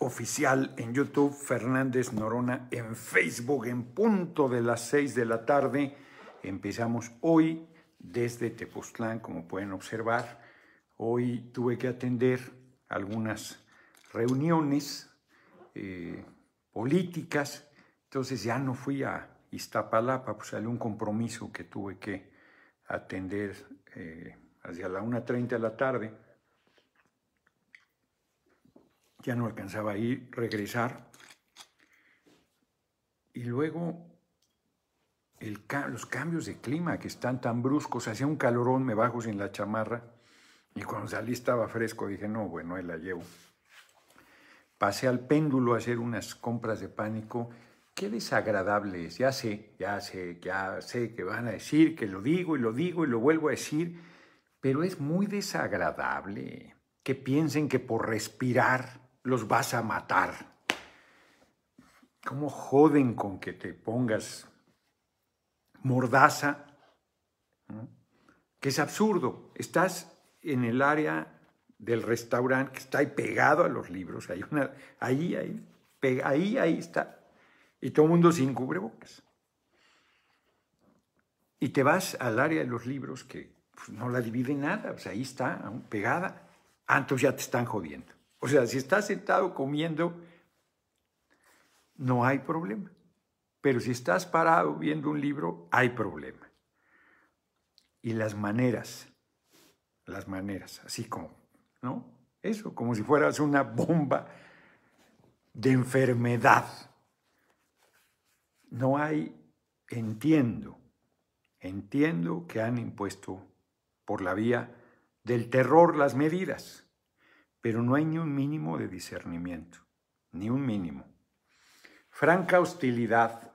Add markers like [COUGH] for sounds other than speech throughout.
oficial en YouTube, Fernández Norona en Facebook, en punto de las 6 de la tarde. Empezamos hoy desde Tepoztlán, como pueden observar. Hoy tuve que atender algunas reuniones eh, políticas, entonces ya no fui a Iztapalapa, pues salió un compromiso que tuve que atender eh, hacia la 1.30 de la tarde ya no alcanzaba a ir, regresar. Y luego el, los cambios de clima que están tan bruscos, hacía un calorón, me bajo sin la chamarra y cuando salí estaba fresco, dije, no, bueno, ahí la llevo. Pasé al péndulo a hacer unas compras de pánico. Qué desagradable es, ya sé, ya sé, ya sé que van a decir, que lo digo y lo digo y lo vuelvo a decir, pero es muy desagradable que piensen que por respirar los vas a matar. ¿Cómo joden con que te pongas mordaza? Que es absurdo. Estás en el área del restaurante que está ahí pegado a los libros. Hay una, ahí, ahí, ahí, ahí está. Y todo el mundo sin cubrebocas. Y te vas al área de los libros que pues, no la divide nada. ahí está, pegada. Antes ah, ya te están jodiendo. O sea, si estás sentado comiendo, no hay problema. Pero si estás parado viendo un libro, hay problema. Y las maneras, las maneras, así como, ¿no? Eso, como si fueras una bomba de enfermedad. No hay, entiendo, entiendo que han impuesto por la vía del terror las medidas pero no hay ni un mínimo de discernimiento, ni un mínimo. Franca hostilidad.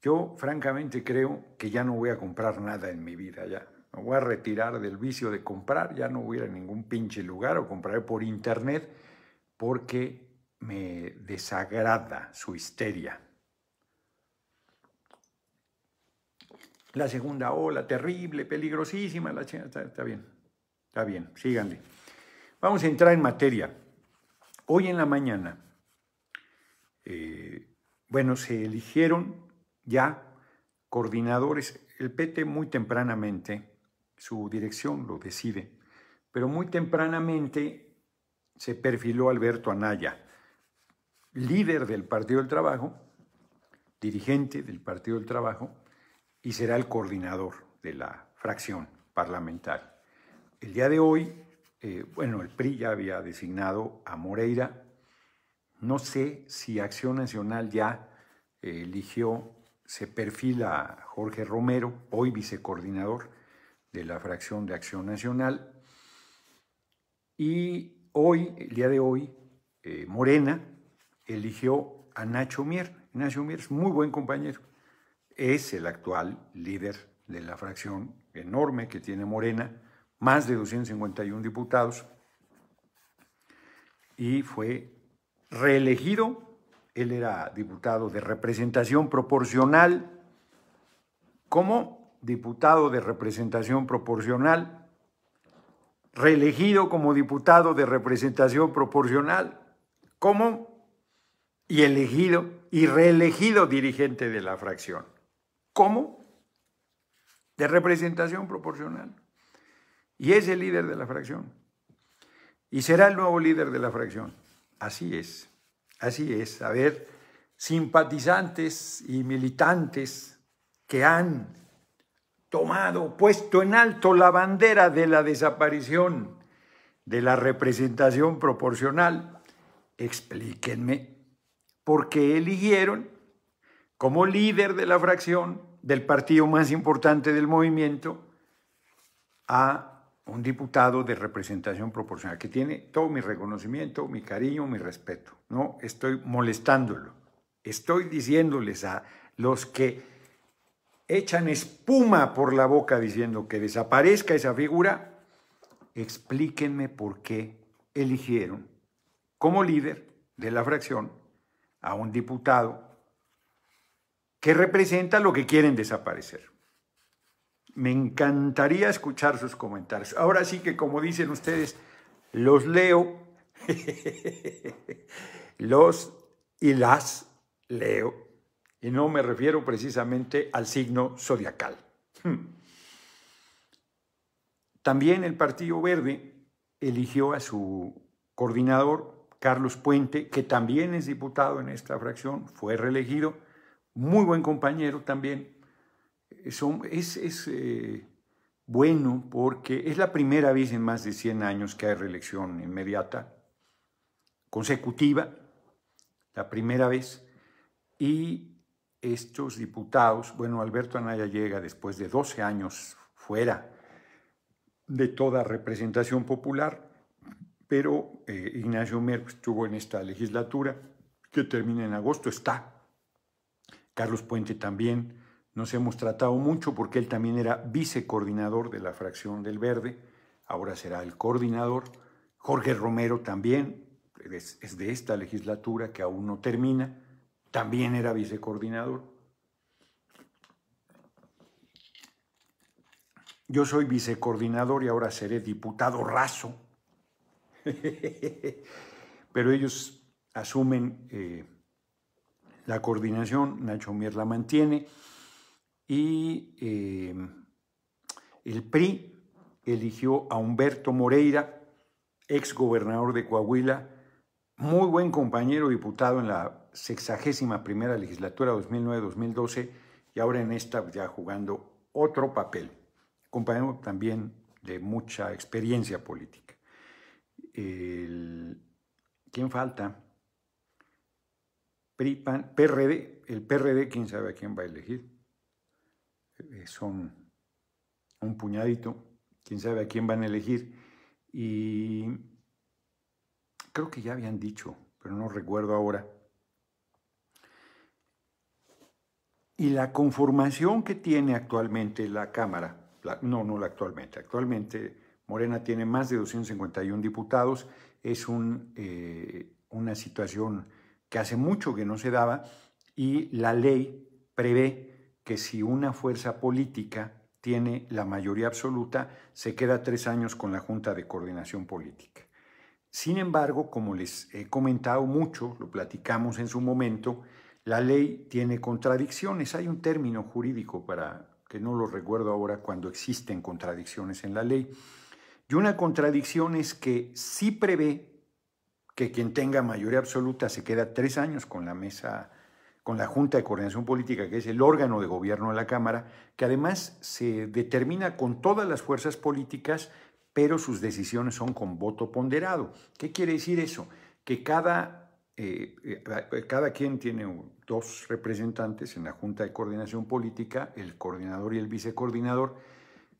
Yo francamente creo que ya no voy a comprar nada en mi vida, ya. Me voy a retirar del vicio de comprar, ya no voy a ir a ningún pinche lugar o comprar por internet porque me desagrada su histeria. La segunda ola, terrible, peligrosísima, la china. está bien, está bien, síganle. Vamos a entrar en materia. Hoy en la mañana, eh, bueno, se eligieron ya coordinadores. El PT muy tempranamente, su dirección lo decide, pero muy tempranamente se perfiló Alberto Anaya, líder del Partido del Trabajo, dirigente del Partido del Trabajo, y será el coordinador de la fracción parlamentaria. El día de hoy eh, bueno, el PRI ya había designado a Moreira. No sé si Acción Nacional ya eh, eligió, se perfila a Jorge Romero, hoy vicecoordinador de la fracción de Acción Nacional. Y hoy, el día de hoy, eh, Morena eligió a Nacho Mier. Nacho Mier es muy buen compañero. Es el actual líder de la fracción enorme que tiene Morena más de 251 diputados y fue reelegido. Él era diputado de representación proporcional. Como diputado de representación proporcional, reelegido como diputado de representación proporcional, como y elegido y reelegido dirigente de la fracción. como De representación proporcional. Y es el líder de la fracción. Y será el nuevo líder de la fracción. Así es, así es. A ver, simpatizantes y militantes que han tomado, puesto en alto la bandera de la desaparición de la representación proporcional, explíquenme por qué eligieron como líder de la fracción del partido más importante del movimiento a un diputado de representación proporcional, que tiene todo mi reconocimiento, mi cariño, mi respeto. No estoy molestándolo. Estoy diciéndoles a los que echan espuma por la boca diciendo que desaparezca esa figura, explíquenme por qué eligieron como líder de la fracción a un diputado que representa lo que quieren desaparecer. Me encantaría escuchar sus comentarios. Ahora sí que, como dicen ustedes, los leo, [LAUGHS] los y las leo, y no me refiero precisamente al signo zodiacal. Hmm. También el Partido Verde eligió a su coordinador, Carlos Puente, que también es diputado en esta fracción, fue reelegido, muy buen compañero también, es, eh, bueno porque es la primera vez en más de 100 años que hay reelección inmediata, consecutiva, la primera vez, y estos diputados, bueno, Alberto Anaya llega después de 12 años fuera de toda representación popular, pero eh, Ignacio Merck estuvo en esta legislatura que termina en agosto, está. Carlos Puente también, nos hemos tratado mucho porque él también era vicecoordinador de la fracción del Verde, ahora será el coordinador. Jorge Romero también, es, de esta legislatura que aún no termina, también era vicecoordinador. Yo soy vicecoordinador y ahora seré diputado raso. [LAUGHS] Pero ellos asumen eh, la coordinación, Nacho Mier la mantiene y eh, el PRI eligió a Humberto Moreira, ex gobernador de Coahuila, muy buen compañero diputado en la sexagésima primera legislatura 2009-2012 y ahora en esta ya jugando otro papel, compañero también de mucha experiencia política. ¿Quién falta? PRD, el PRD, quién sabe a quién va a elegir. Eh, son un puñadito, quién sabe a quién van a elegir. Y creo que ya habían dicho, pero no recuerdo ahora. Y la conformación que tiene actualmente la Cámara, no, no la actualmente, actualmente Morena tiene más de 251 diputados, es eh, una situación que hace mucho que no se daba y la ley prevé que si una fuerza política tiene la mayoría absoluta, se queda tres años con la Junta de Coordinación Política. Sin embargo, como les he comentado mucho, lo platicamos en su momento, la ley tiene contradicciones. Hay un término jurídico para que no lo recuerdo ahora cuando existen contradicciones en la ley. Y una contradicción es que sí prevé que quien tenga mayoría absoluta se queda tres años con la mesa con la Junta de Coordinación Política, que es el órgano de gobierno de la Cámara, que además se determina con todas las fuerzas políticas, pero sus decisiones son con voto ponderado. ¿Qué quiere decir eso? Que cada, eh, eh, cada quien tiene dos representantes en la Junta de Coordinación Política, el coordinador y el vicecoordinador,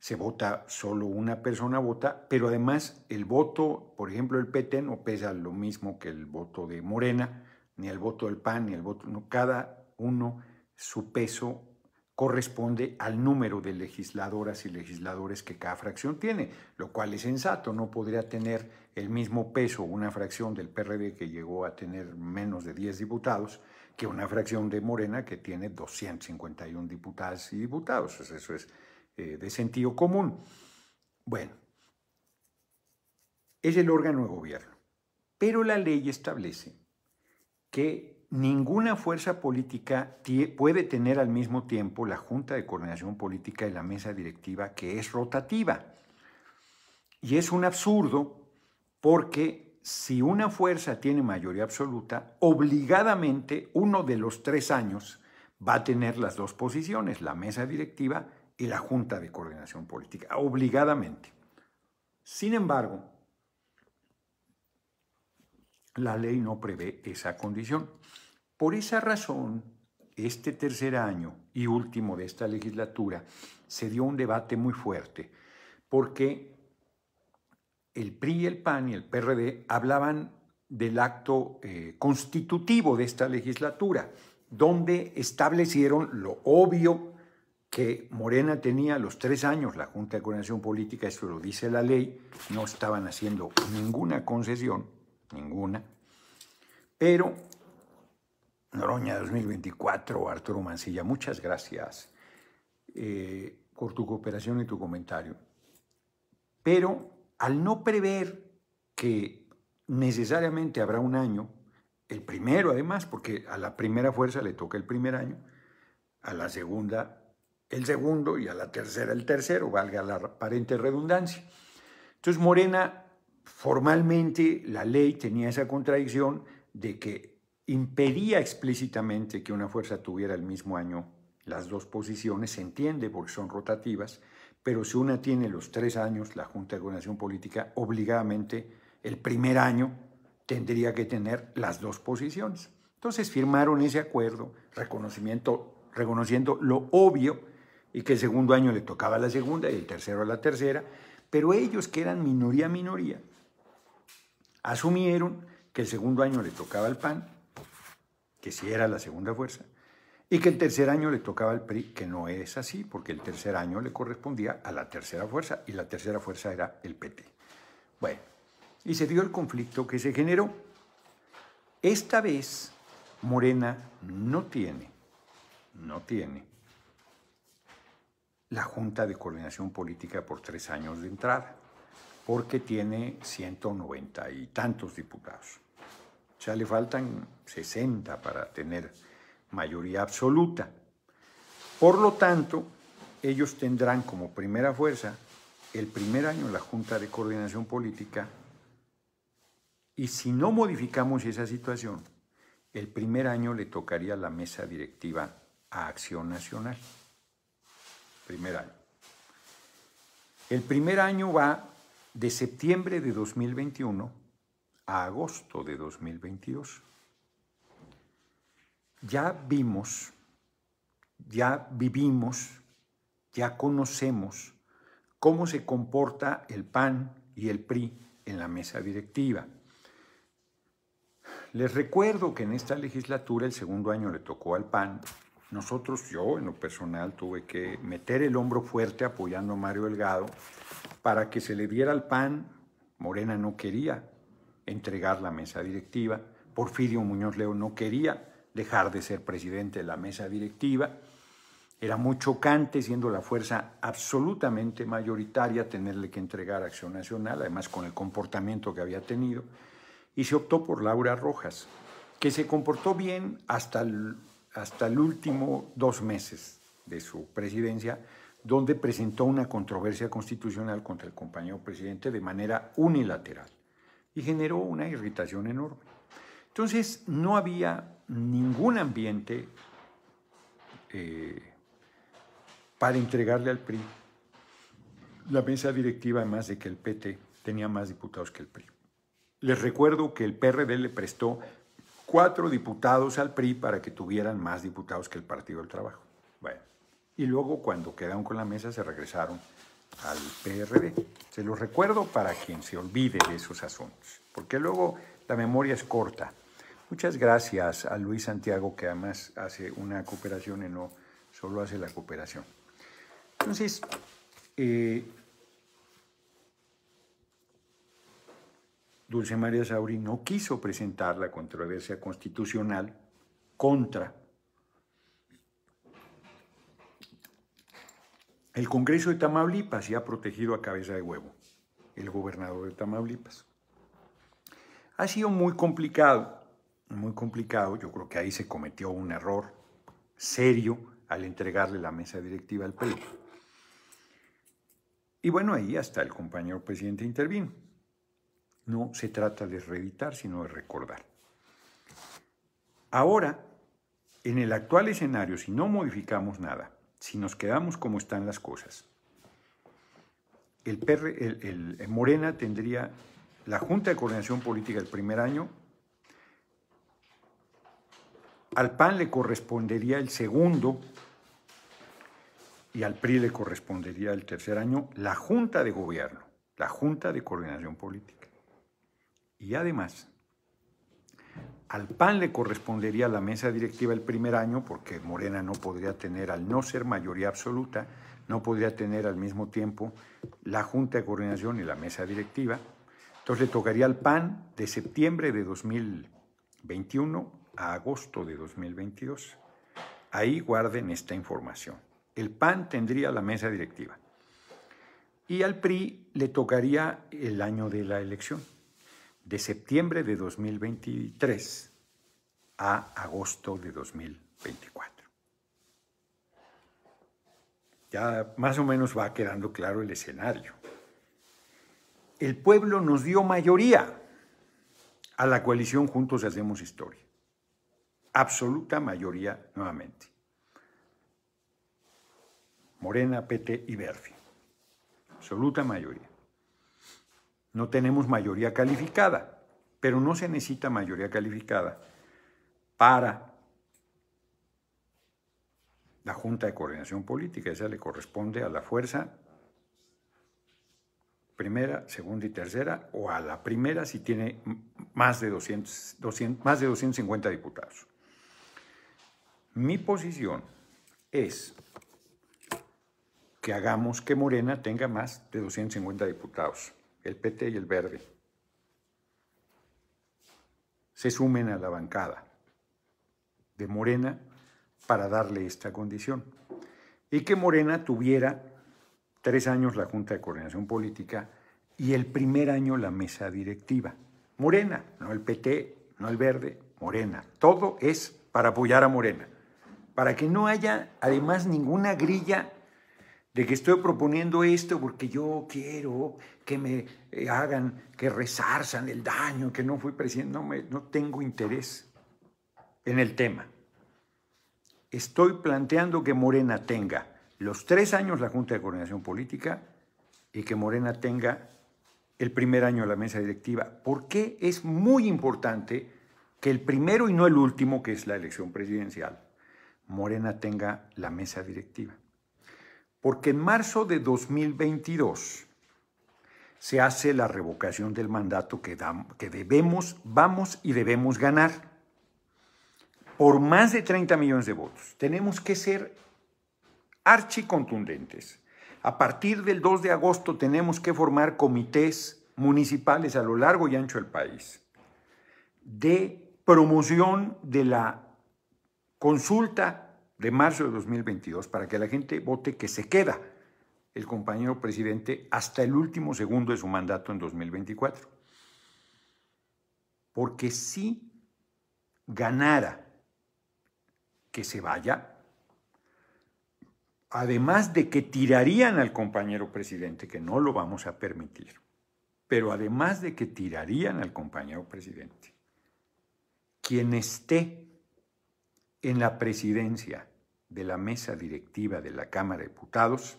se vota solo una persona vota, pero además el voto, por ejemplo, el PT e no pesa lo mismo que el voto de Morena, ni el voto del PAN, ni el voto, no, cada uno su peso corresponde al número de legisladoras y legisladores que cada fracción tiene, lo cual es sensato, no podría tener el mismo peso una fracción del PRD que llegó a tener menos de 10 diputados que una fracción de Morena que tiene 251 diputadas y diputados, pues eso es eh, de sentido común. Bueno, es el órgano de gobierno, pero la ley establece que ninguna fuerza política puede tener al mismo tiempo la Junta de Coordinación Política y la mesa directiva que es rotativa. Y es un absurdo porque si una fuerza tiene mayoría absoluta, obligadamente uno de los tres años va a tener las dos posiciones, la mesa directiva y la Junta de Coordinación Política, obligadamente. Sin embargo, la ley no prevé esa condición. Por esa razón, este tercer año y último de esta legislatura se dio un debate muy fuerte, porque el PRI, el PAN y el PRD hablaban del acto eh, constitutivo de esta legislatura, donde establecieron lo obvio que Morena tenía los tres años la Junta de Coordinación Política, eso lo dice la ley, no estaban haciendo ninguna concesión, ninguna. Pero Noroña 2024, Arturo Mancilla, muchas gracias eh, por tu cooperación y tu comentario. Pero al no prever que necesariamente habrá un año, el primero además, porque a la primera fuerza le toca el primer año, a la segunda el segundo y a la tercera el tercero, valga la aparente redundancia. Entonces Morena Formalmente la ley tenía esa contradicción de que impedía explícitamente que una fuerza tuviera el mismo año las dos posiciones, se entiende porque son rotativas, pero si una tiene los tres años, la Junta de Gobernación Política obligadamente el primer año tendría que tener las dos posiciones. Entonces firmaron ese acuerdo, reconociendo lo obvio y que el segundo año le tocaba a la segunda y el tercero a la tercera, pero ellos, que eran minoría, minoría, asumieron que el segundo año le tocaba al PAN, que sí era la segunda fuerza, y que el tercer año le tocaba al PRI, que no es así, porque el tercer año le correspondía a la tercera fuerza, y la tercera fuerza era el PT. Bueno, y se dio el conflicto que se generó. Esta vez Morena no tiene, no tiene la Junta de Coordinación Política por tres años de entrada, porque tiene 190 y tantos diputados. ya le faltan 60 para tener mayoría absoluta. Por lo tanto, ellos tendrán como primera fuerza el primer año la Junta de Coordinación Política y si no modificamos esa situación, el primer año le tocaría la mesa directiva a Acción Nacional primer año. El primer año va de septiembre de 2021 a agosto de 2022. Ya vimos, ya vivimos, ya conocemos cómo se comporta el PAN y el PRI en la mesa directiva. Les recuerdo que en esta legislatura el segundo año le tocó al PAN nosotros, yo en lo personal, tuve que meter el hombro fuerte apoyando a Mario Delgado para que se le diera el PAN. Morena no quería entregar la mesa directiva. Porfirio Muñoz Leo no quería dejar de ser presidente de la mesa directiva. Era muy chocante, siendo la fuerza absolutamente mayoritaria, tenerle que entregar Acción Nacional, además con el comportamiento que había tenido. Y se optó por Laura Rojas, que se comportó bien hasta el hasta el último dos meses de su presidencia, donde presentó una controversia constitucional contra el compañero presidente de manera unilateral y generó una irritación enorme. Entonces, no había ningún ambiente eh, para entregarle al PRI la mesa directiva, además de que el PT tenía más diputados que el PRI. Les recuerdo que el PRD le prestó cuatro diputados al PRI para que tuvieran más diputados que el Partido del Trabajo. Bueno, y luego cuando quedaron con la mesa se regresaron al PRD. Se los recuerdo para quien se olvide de esos asuntos, porque luego la memoria es corta. Muchas gracias a Luis Santiago, que además hace una cooperación y no solo hace la cooperación. Entonces, eh, Dulce María Sauri no quiso presentar la controversia constitucional contra El Congreso de Tamaulipas y ha protegido a Cabeza de Huevo, el gobernador de Tamaulipas. Ha sido muy complicado, muy complicado. Yo creo que ahí se cometió un error serio al entregarle la mesa directiva al PRI. E y bueno, ahí hasta el compañero presidente intervino. No se trata de reeditar, sino de recordar. Ahora, en el actual escenario, si no modificamos nada, si nos quedamos como están las cosas, el, Morena tendría la Junta de Coordinación Política el primer año, al PAN le correspondería el segundo y al PRI le correspondería el tercer año la Junta de Gobierno, la Junta de Coordinación Política. Y además, al PAN le correspondería la mesa directiva el primer año, porque Morena no podría tener, al no ser mayoría absoluta, no podría tener al mismo tiempo la Junta de Coordinación y la mesa directiva. Entonces le tocaría al PAN de septiembre de 2021 a agosto de 2022. Ahí guarden esta información. El PAN tendría la mesa directiva. Y al PRI le tocaría el año de la elección de septiembre de 2023 a agosto de 2024. Ya más o menos va quedando claro el escenario. El pueblo nos dio mayoría a la coalición Juntos Hacemos Historia. Absoluta mayoría nuevamente. Morena, PT y Berfi. Absoluta mayoría. No tenemos mayoría calificada, pero no se necesita mayoría calificada para la Junta de Coordinación Política. Esa le corresponde a la fuerza primera, segunda y tercera, o a la primera si tiene más de, 200, más de 250 diputados. Mi posición es que hagamos que Morena tenga más de 250 diputados el PT y el Verde, se sumen a la bancada de Morena para darle esta condición. Y que Morena tuviera tres años la Junta de Coordinación Política y el primer año la mesa directiva. Morena, no el PT, no el Verde, Morena. Todo es para apoyar a Morena. Para que no haya además ninguna grilla de que estoy proponiendo esto porque yo quiero que me eh, hagan, que resarzan el daño, que no fui presidente, no, tengo interés en el tema. Estoy planteando que Morena tenga los tres años la Junta de Coordinación Política y que Morena tenga el primer año la mesa directiva. ¿Por qué es muy importante que el primero y no el último, que es la elección presidencial, Morena tenga la mesa directiva? porque en marzo de 2022 se hace la revocación del mandato que, que debemos, vamos y debemos ganar por más de 30 millones de votos. Tenemos que ser archicontundentes. A partir del 2 de agosto tenemos que formar comités municipales a lo largo y ancho del país de promoción de la consulta de marzo de 2022 para que la gente vote que se queda el compañero presidente hasta el último segundo de su mandato en 2024. Porque si ganara que se vaya, además de que tirarían al compañero presidente, que no lo vamos a permitir, pero además de que tirarían al compañero presidente, quien esté en la presidencia de la mesa directiva de la Cámara de Diputados,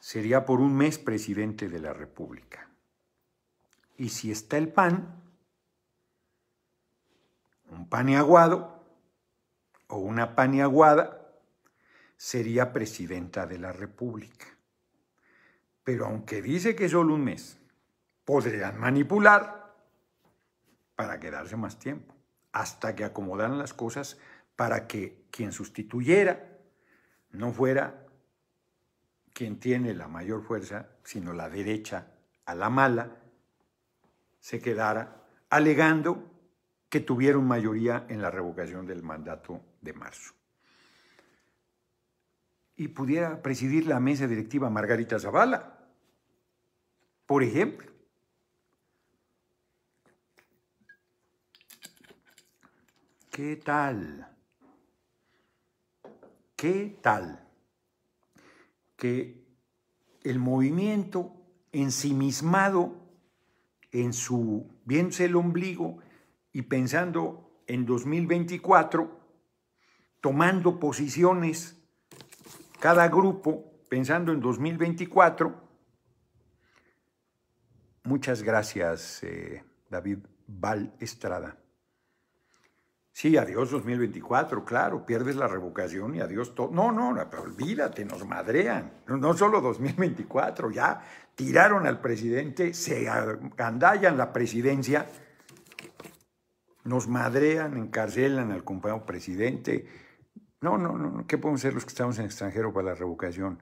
sería por un mes presidente de la República. Y si está el PAN, un paneaguado o una paneaguada, sería presidenta de la República. Pero aunque dice que solo un mes, podrían manipular para quedarse más tiempo, hasta que acomodan las cosas para que quien sustituyera no fuera quien tiene la mayor fuerza, sino la derecha a la mala, se quedara alegando que tuvieron mayoría en la revocación del mandato de marzo. Y pudiera presidir la mesa directiva Margarita Zavala, por ejemplo. ¿Qué tal? ¿Qué tal que el movimiento ensimismado en su viéndose el ombligo y pensando en 2024, tomando posiciones cada grupo pensando en 2024? Muchas gracias, eh, David Val Estrada. Sí, adiós 2024, claro, pierdes la revocación y adiós todo. No, no, olvídate, nos madrean. No, solo 2024, ya tiraron al presidente, se andallan la presidencia, nos madrean, encarcelan al compañero presidente. No, no, no, ¿qué podemos hacer los que estamos en extranjero para la revocación?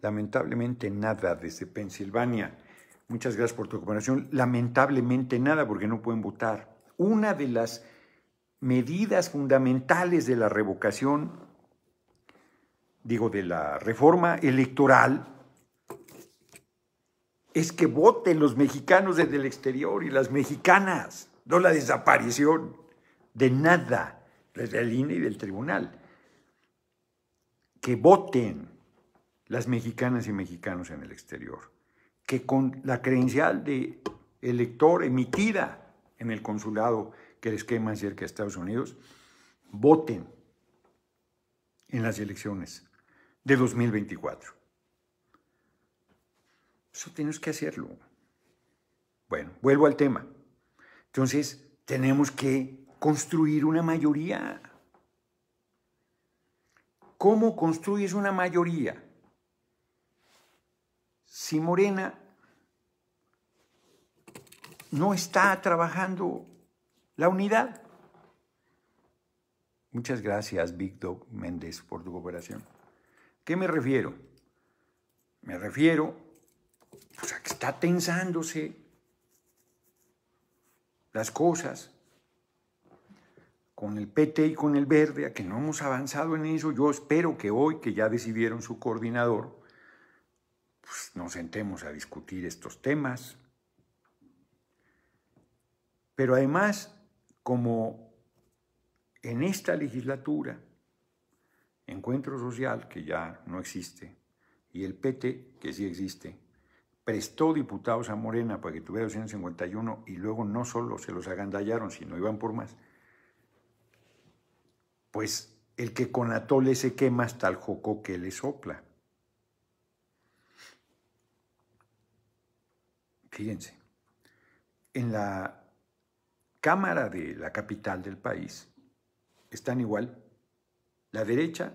Lamentablemente nada desde Pensilvania. Muchas gracias por tu cooperación. Lamentablemente nada porque no pueden votar. Una de las medidas fundamentales de la revocación, digo, de la reforma electoral, es que voten los mexicanos desde el exterior y las mexicanas, no la desaparición de nada desde pues, el INE y del tribunal. Que voten las mexicanas y mexicanos en el exterior, que con la credencial de elector emitida en el consulado que les más cerca de Estados Unidos, voten en las elecciones de 2024. Eso tenemos que hacerlo. Bueno, vuelvo al tema. Entonces, tenemos que construir una mayoría. ¿Cómo construyes una mayoría? Si Morena no está trabajando la unidad. Muchas gracias, Víctor Méndez, por tu cooperación. ¿Qué me refiero? Me refiero a que está tensándose las cosas con el PT y con el Verde, a que no hemos avanzado en eso. Yo espero que hoy, que ya decidieron su coordinador, pues, nos sentemos a discutir estos temas. Pero además, como en esta legislatura, Encuentro Social, que ya no existe, y el PT, que sí existe, prestó diputados a Morena para que tuviera 251 y luego no solo se los agandallaron, sino iban por más, pues el que con la se quema hasta el joco que le sopla. Fíjense, en la Cámara de la capital del país están igual la derecha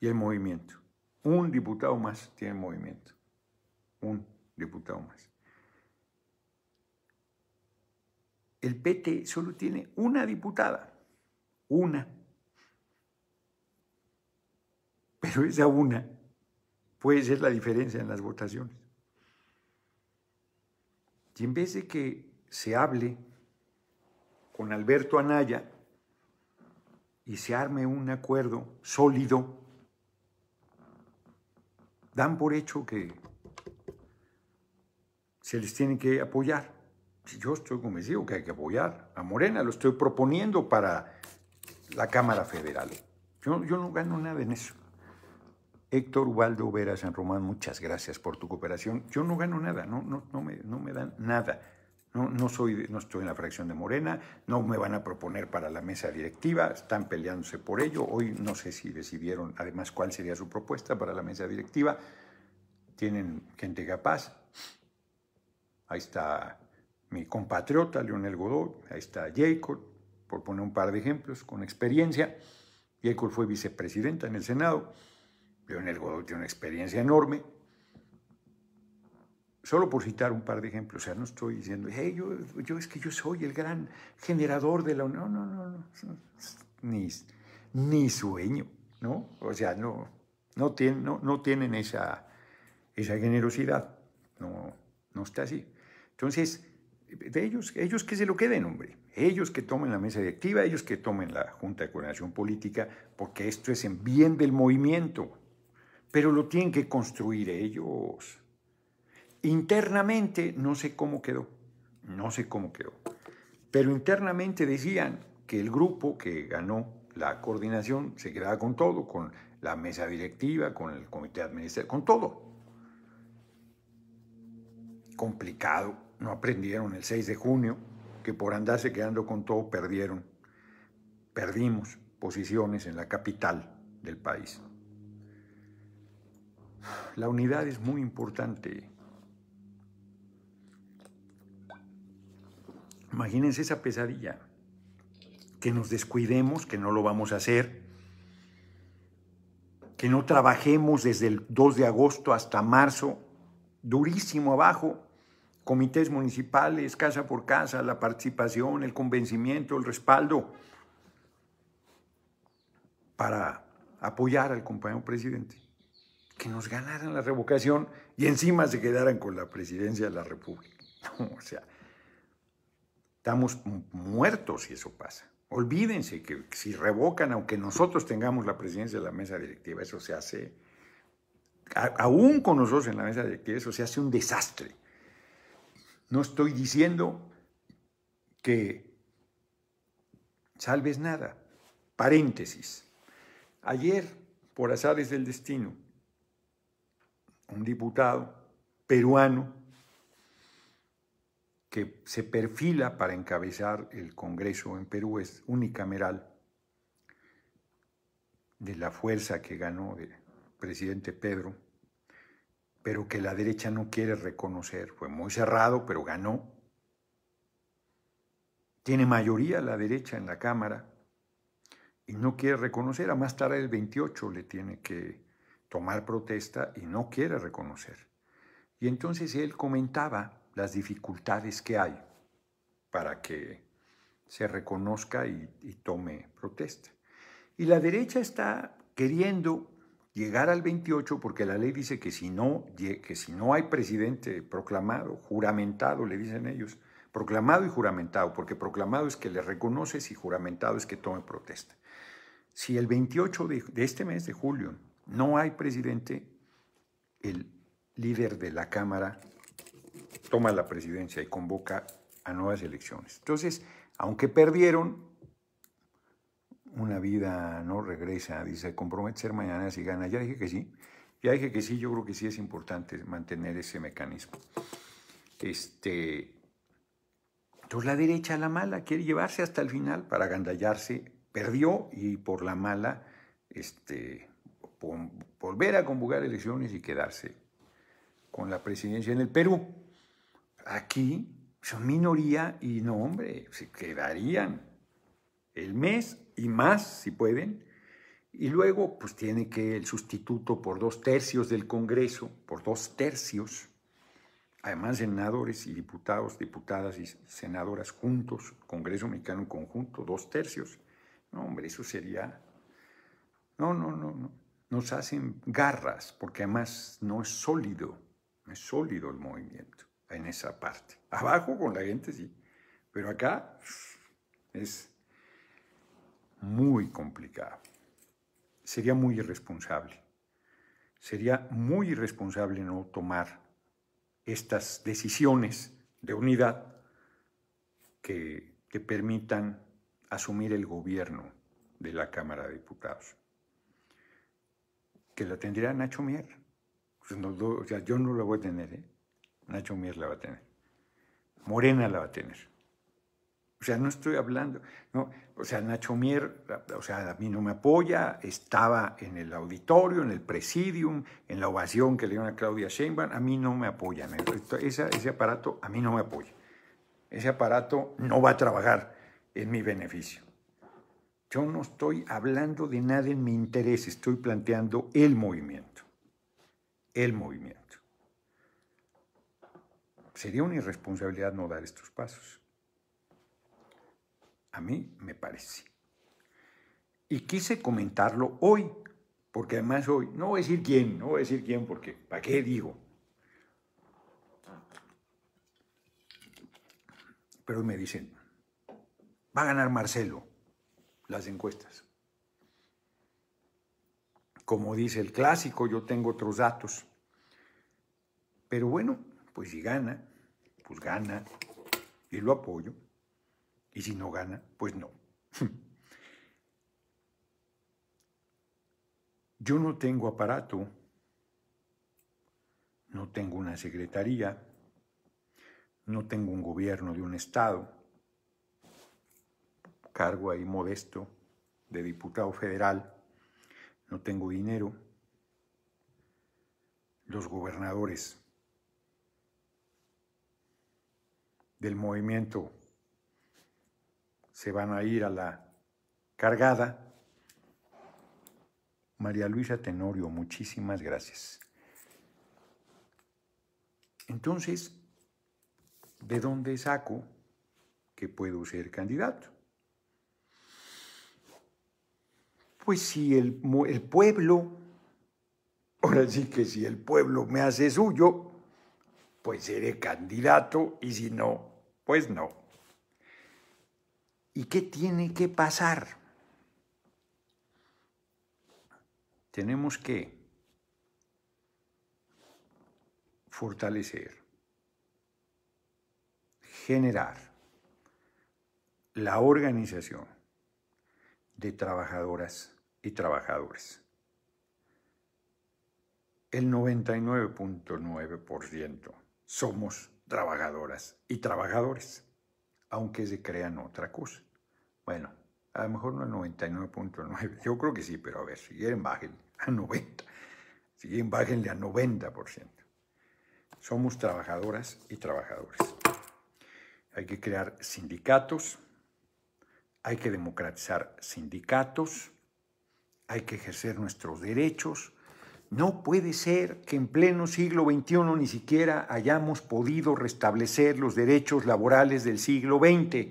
y el movimiento. Un diputado más tiene movimiento. Un diputado más. El PT solo tiene una diputada. Una. Pero esa una puede ser la diferencia en las votaciones. Y en vez de que se hable con Alberto Anaya y se arme un acuerdo sólido, dan por hecho que se les tiene que apoyar. Yo estoy convencido que hay que apoyar a Morena, lo estoy proponiendo para la Cámara Federal. Yo, yo no gano nada en eso. Héctor Ubaldo Vera San Román, muchas gracias por tu cooperación. Yo no gano nada, no, no, no, me, no me dan nada. No, soy, no estoy en la fracción de Morena, no me van a proponer para la mesa directiva, están peleándose por ello. Hoy no sé si decidieron además cuál sería su propuesta para la mesa directiva. Tienen gente capaz. Ahí está mi compatriota Leonel Godó, ahí está Jacob, por poner un par de ejemplos, con experiencia. Jacob fue vicepresidenta en el Senado. Leonel Godoy tiene una experiencia enorme. Solo por citar un par de ejemplos, o sea, no estoy diciendo, hey, yo, es que yo soy el gran generador de la No, no, no, no, ni, sueño, ¿no? O sea, no, no, tienen, esa, generosidad, no, no está así. Entonces, ellos, ellos que se lo queden, hombre. Ellos que tomen la mesa directiva, ellos que tomen la Junta de Coordinación Política, porque esto es en bien del movimiento. Pero lo tienen que construir ellos. Internamente, no sé cómo quedó, no sé cómo quedó, pero internamente decían que el grupo que ganó la coordinación se quedaba con todo, con la mesa directiva, con el comité administrativo, con todo. Complicado, no aprendieron el 6 de junio, que por andarse quedando con todo perdieron, perdimos posiciones en la capital del país. La unidad es muy importante. Imagínense esa pesadilla. Que nos descuidemos, que no lo vamos a hacer. Que no trabajemos desde el 2 de agosto hasta marzo. Durísimo abajo. Comités municipales, casa por casa, la participación, el convencimiento, el respaldo. Para apoyar al compañero presidente. Que nos ganaran la revocación y encima se quedaran con la presidencia de la República. [LAUGHS] o sea, Estamos muertos si eso pasa. Olvídense que si revocan, aunque nosotros tengamos la presidencia de la mesa directiva, eso se hace, aún con nosotros en la mesa directiva, eso se hace un desastre. No estoy diciendo que salves nada. Paréntesis. Ayer, por azares del destino, un diputado peruano que se perfila para encabezar el Congreso en Perú es unicameral, de la fuerza que ganó el presidente Pedro, pero que la derecha no quiere reconocer. Fue muy cerrado, pero ganó. Tiene mayoría la derecha en la Cámara y no quiere reconocer. A más tarde el 28 le tiene que tomar protesta y no quiere reconocer. Y entonces él comentaba las dificultades que hay para que se reconozca y, tome protesta. Y la derecha está queriendo llegar al 28 porque la ley dice que si no, que si no hay presidente proclamado, juramentado, le dicen ellos, proclamado y juramentado, porque proclamado es que le reconoces y juramentado es que tome protesta. Si el 28 de este mes de julio no hay presidente, el líder de la Cámara toma la presidencia y convoca a nuevas elecciones. Entonces, aunque perdieron, una vida no regresa, dice, ser mañana si gana. Ya dije que sí, ya dije que sí, yo creo que sí es importante mantener ese mecanismo. Este, entonces la derecha la mala quiere llevarse hasta el final para agandallarse, perdió y por la mala este, volver a convocar elecciones y quedarse con la presidencia en el Perú. Aquí son minoría y no, hombre, se quedarían el mes y más, si pueden. Y luego, pues tiene que el sustituto por dos tercios del Congreso, por dos tercios, además senadores y diputados, diputadas y senadoras juntos, Congreso Mexicano conjunto, dos tercios. No, hombre, eso sería... No, no, no, no. Nos hacen garras, porque además no es sólido, no es sólido el movimiento en esa parte. Abajo con la gente sí, pero acá es muy complicado. Sería muy irresponsable. Sería muy irresponsable no tomar estas decisiones de unidad que permitan asumir el gobierno de la Cámara de Diputados. Que la tendría Nacho Mier. Pues yo no la voy a tener, ¿eh? Nacho Mier la va a tener. Morena la va a tener. O sea, no estoy hablando, no, o sea, Nacho Mier, o sea, a mí no me apoya, estaba en el auditorio, en el presidium, en la ovación que le dieron a Claudia Sheinbaum, a mí no me apoya, ese aparato a mí no me apoya, ese aparato no va a trabajar en mi beneficio. Yo no estoy hablando de nada en mi interés, estoy planteando el movimiento, el movimiento sería una irresponsabilidad no dar estos pasos. A mí me parece. Y quise comentarlo hoy, porque además hoy, no voy a decir quién, no voy a decir quién, porque ¿para qué digo? Pero me dicen, va a ganar Marcelo las encuestas. Como dice el clásico, yo tengo otros datos. Pero bueno, pues si gana, pues gana y lo apoyo. Y si no gana, pues no. [LAUGHS] Yo no tengo aparato, no tengo una secretaría, no tengo un gobierno de un estado, cargo ahí modesto de diputado federal, no tengo dinero. Los gobernadores del movimiento se van a ir a la cargada. María Luisa Tenorio, muchísimas gracias. Entonces, ¿de dónde saco que puedo ser candidato? Pues si el, pueblo, ahora sí que si el pueblo me hace suyo, pues seré candidato y si no, pues no. ¿Y qué tiene que pasar? Tenemos que fortalecer, generar la organización de trabajadoras y trabajadores. El 99.9% somos trabajadoras y trabajadores, aunque se crean otra cosa. Bueno, a lo mejor no al 99.9, yo creo que sí, pero a ver, si quieren bájenle a 90, si quieren bájenle a 90%. Somos trabajadoras y trabajadores. Hay que crear sindicatos, hay que democratizar sindicatos, hay que ejercer nuestros derechos, no puede ser que en pleno siglo XXI ni siquiera hayamos podido restablecer los derechos laborales del siglo XX.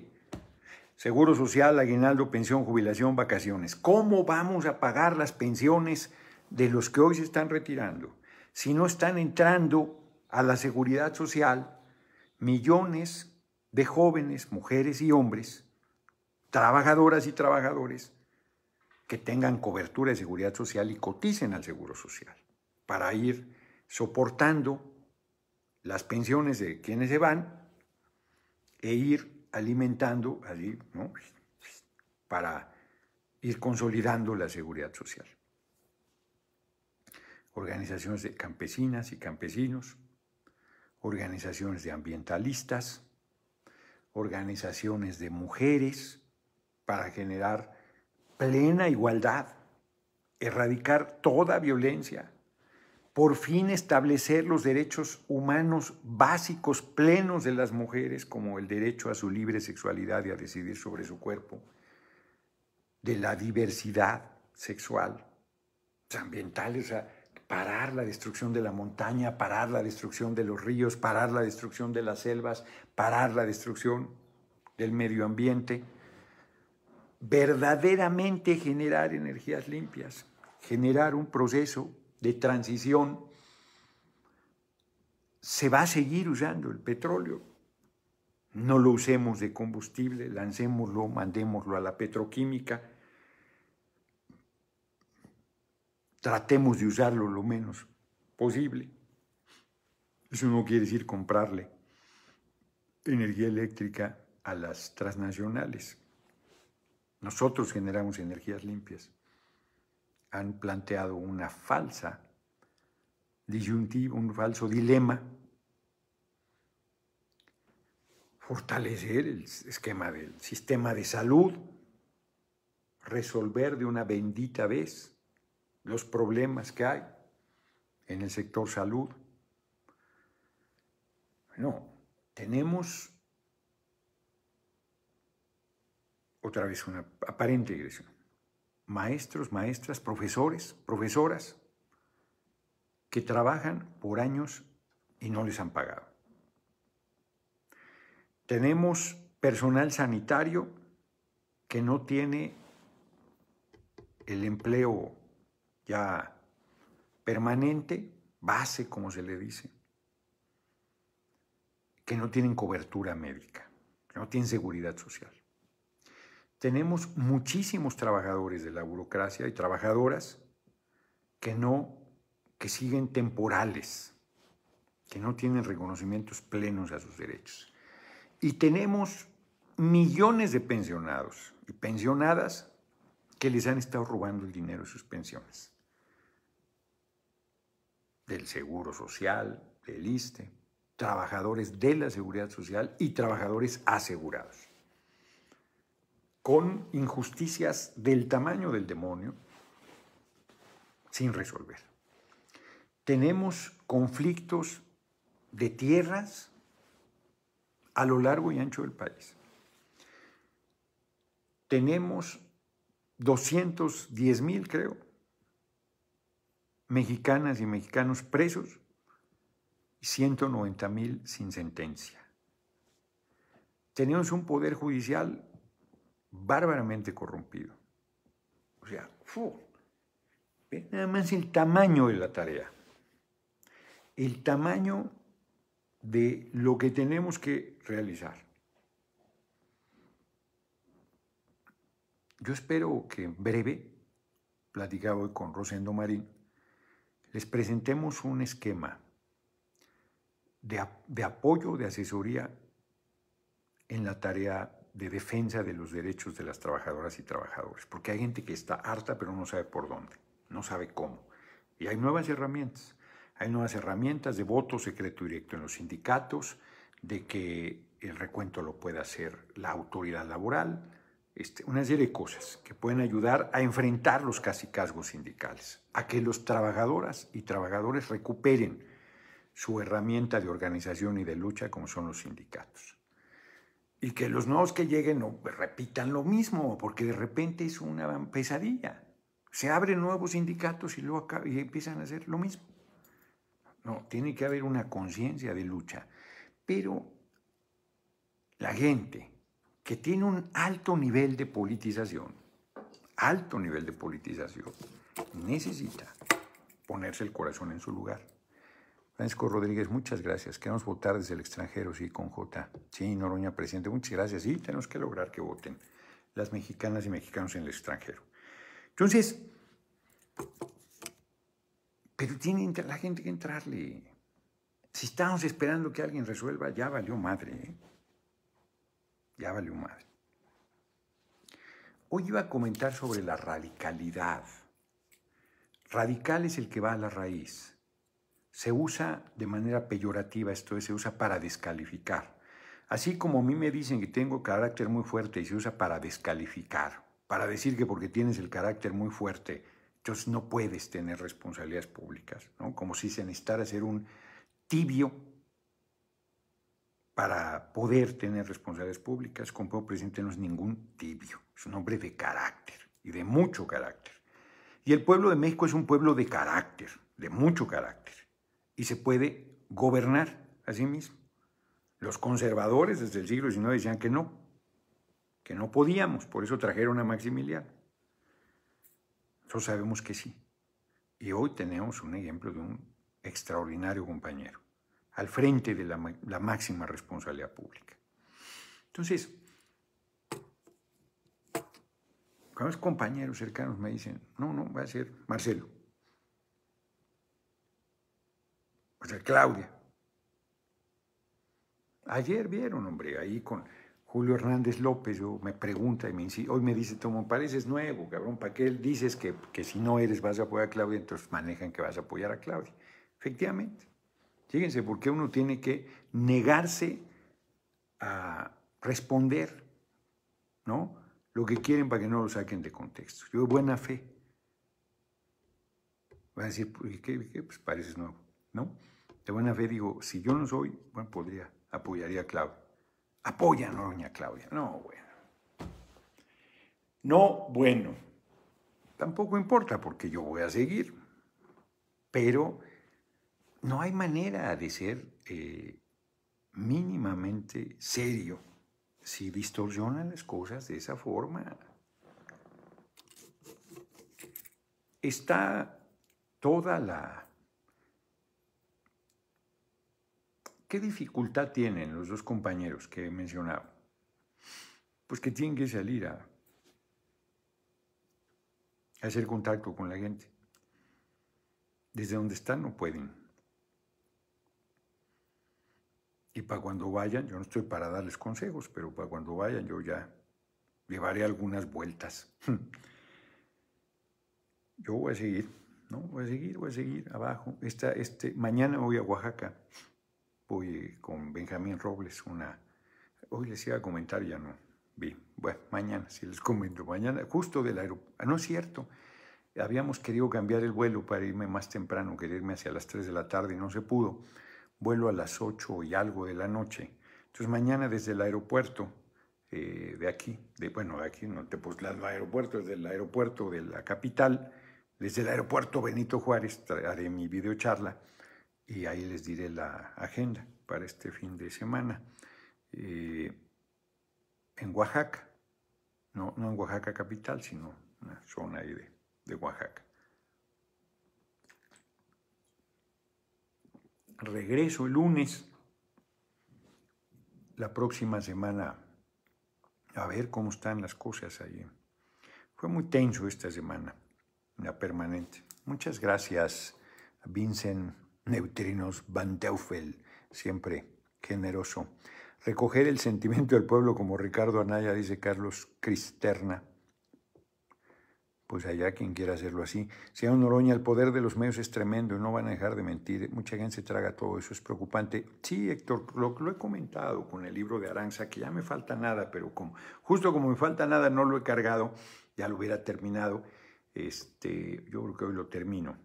Seguro social, aguinaldo, pensión, jubilación, vacaciones. ¿Cómo vamos a pagar las pensiones de los que hoy se están retirando si no están entrando a la seguridad social millones de jóvenes, mujeres y hombres, trabajadoras y trabajadores, que tengan cobertura de seguridad social y coticen al seguro social para ir soportando las pensiones de quienes se van e ir alimentando allí, Para ir consolidando la seguridad social. Organizaciones de campesinas y campesinos, organizaciones de ambientalistas, organizaciones de mujeres para generar plena igualdad, erradicar toda violencia, por fin establecer los derechos humanos básicos plenos de las mujeres, como el derecho a su libre sexualidad y a decidir sobre su cuerpo, de la diversidad sexual, pues, ambiental, parar la destrucción de la montaña, parar la destrucción de los ríos, parar la destrucción de las selvas, parar la destrucción del medio ambiente verdaderamente generar energías limpias, generar un proceso de transición, se va a seguir usando el petróleo. No lo usemos de combustible, lancémoslo, mandémoslo a la petroquímica. Tratemos de usarlo lo menos posible. Eso no quiere decir comprarle energía eléctrica a las transnacionales. Nosotros generamos energías limpias. Han planteado una falsa disyuntiva, un falso dilema. Fortalecer el esquema del sistema de salud, resolver de una bendita vez los problemas que hay en el sector salud. No, tenemos otra vez una aparente digresión, maestros, maestras, profesores, profesoras que trabajan por años y no les han pagado. Tenemos personal sanitario que no tiene el empleo ya permanente, base como se le dice, que no tienen cobertura médica, que no tienen seguridad social tenemos muchísimos trabajadores de la burocracia y trabajadoras que no, que siguen temporales, que no tienen reconocimientos plenos a sus derechos. Y tenemos millones de pensionados y pensionadas que les han estado robando el dinero de sus pensiones, del seguro social, del ISTE, trabajadores de la seguridad social y trabajadores asegurados con injusticias del tamaño del demonio sin resolver. Tenemos conflictos de tierras a lo largo y ancho del país. Tenemos 210.000, mil, creo, mexicanas y mexicanos presos y 190.000 sin sentencia. Tenemos un poder judicial bárbaramente corrompido. O sea, nada más el tamaño de la tarea, el tamaño de lo que tenemos que realizar. Yo espero que en breve, platicado hoy con Rosendo Marín, les presentemos un esquema de, de apoyo, de asesoría en la tarea de defensa de los derechos de las trabajadoras y trabajadores, porque hay gente que está harta pero no sabe por dónde, no sabe cómo. Y hay nuevas herramientas, hay nuevas herramientas de voto secreto directo en los sindicatos, de que el recuento lo pueda hacer la autoridad laboral, este, una serie de cosas que pueden ayudar a enfrentar los casicazgos sindicales, a que los trabajadoras y trabajadores recuperen su herramienta de organización y de lucha como son los sindicatos y que los nuevos que lleguen no pues, repitan lo mismo, porque de repente es una pesadilla. Se abren nuevos sindicatos y luego y empiezan a hacer lo mismo. No, tiene que haber una conciencia de lucha. Pero la gente que tiene un alto nivel de politización, alto nivel de politización, necesita ponerse el corazón en su lugar. Francisco Rodríguez, muchas gracias. Queremos votar desde el extranjero, sí, con J. Sí, Noroña, presidente, muchas gracias. Sí, tenemos que lograr que voten las mexicanas y mexicanos en el extranjero. Entonces, pero tiene la gente que entrarle. Si estamos esperando que alguien resuelva, ya valió madre. ¿eh? Ya valió madre. Hoy iba a comentar sobre la radicalidad. Radical es el que va a la raíz se usa de manera peyorativa, esto se usa para descalificar. Así como a mí me dicen que tengo carácter muy fuerte y se usa para descalificar, para decir que porque tienes el carácter muy fuerte, entonces no puedes tener responsabilidades públicas, como si se necesitara ser un tibio para poder tener responsabilidades públicas. Como Presidente no es ningún tibio, es un hombre de carácter y de mucho carácter. Y el pueblo de México es un pueblo de carácter, de mucho carácter y se puede gobernar a sí mismo. Los conservadores desde el siglo XIX decían que no, que no podíamos, por eso trajeron a Maximiliano. Nosotros sabemos que sí. Y hoy tenemos un ejemplo de un extraordinario compañero, al frente de la, máxima responsabilidad pública. Entonces, cuando compañeros cercanos me dicen, no, no, va a ser Marcelo, o pues, sea, Claudia. Ayer vieron, hombre, ahí con Julio Hernández López, yo me pregunta y me dice, hoy me dice, Tomón, pareces nuevo, cabrón, ¿para qué dices que, si no eres vas a apoyar a Claudia? Entonces manejan que vas a apoyar a Claudia. Efectivamente. Fíjense, porque uno tiene que negarse a responder, ¿no? Lo que quieren para que no lo saquen de contexto. Yo, buena fe. Van a decir, ¿qué? qué? Pues pareces nuevo, ¿no? de buena fe digo, si yo no soy, bueno, podría, apoyaría a Claudia. Apoyan a doña Claudia. No, bueno. No, bueno. Tampoco importa porque yo voy a seguir. Pero no hay manera de ser eh, mínimamente serio si distorsionan las cosas de esa forma. Está toda la ¿Qué dificultad tienen los dos compañeros que he mencionado? Pues que tienen que salir a, hacer contacto con la gente. Desde donde están no pueden. Y para cuando vayan, yo no estoy para darles consejos, pero para cuando vayan yo ya llevaré algunas vueltas. [LAUGHS] Yo voy a seguir, ¿no? Voy a seguir, voy a seguir abajo. Esta, este, mañana voy a Oaxaca voy con Benjamín Robles una... Hoy les iba a comentar, ya no vi. Bueno, mañana, si les comento, mañana, justo del aeropuerto. Ah, no es cierto, habíamos querido cambiar el vuelo para irme más temprano, quería irme hacia las 3 de la tarde y no se pudo. Vuelo a las 8 y algo de la noche. Entonces mañana desde el aeropuerto eh, de aquí, de, bueno, de aquí, no te pues el aeropuerto, desde el aeropuerto de la capital, desde el aeropuerto Benito Juárez, haré mi videocharla y ahí les diré la agenda para este fin de semana. Eh, en Oaxaca, no, no en Oaxaca capital, sino en la zona ahí de, de Oaxaca. Regreso el lunes, la próxima semana, a ver cómo están las cosas ahí. Fue muy tenso esta semana, la permanente. Muchas gracias, Vincent. Neutrinos, Van Teufel, siempre generoso. Recoger el sentimiento del pueblo, como Ricardo Anaya dice Carlos Cristerna. Pues allá quien quiera hacerlo así. Señor Noroña, el poder de los medios es tremendo y no van a dejar de mentir. Mucha gente se traga todo eso, es preocupante. Sí, Héctor, lo, he comentado con el libro de Aranza, que ya me falta nada, pero como, justo como me falta nada, no lo he cargado, ya lo hubiera terminado. Este, yo creo que hoy lo termino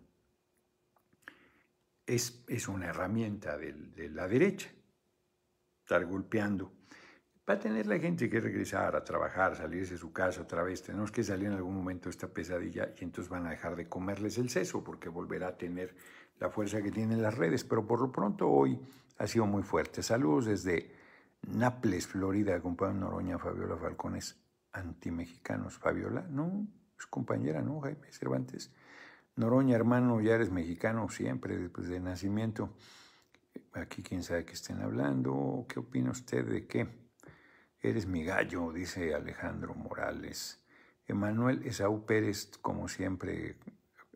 es, una herramienta de, la derecha, estar golpeando. Va a tener la gente que regresar a trabajar, salirse de su casa otra vez. Tenemos que salir en algún momento de esta pesadilla y entonces van a dejar de comerles el seso porque volverá a tener la fuerza que tienen las redes. Pero por lo pronto hoy ha sido muy fuerte. Saludos desde Nápoles, Florida, compañero Noroña, Fabiola Falcones, antimexicanos. Fabiola, no, es compañera, ¿no? Jaime Cervantes. Noroña, hermano, ya eres mexicano siempre, después pues, de nacimiento. Aquí quién sabe qué estén hablando. ¿Qué opina usted de qué? Eres mi gallo, dice Alejandro Morales. Emanuel Esaú Pérez, como siempre,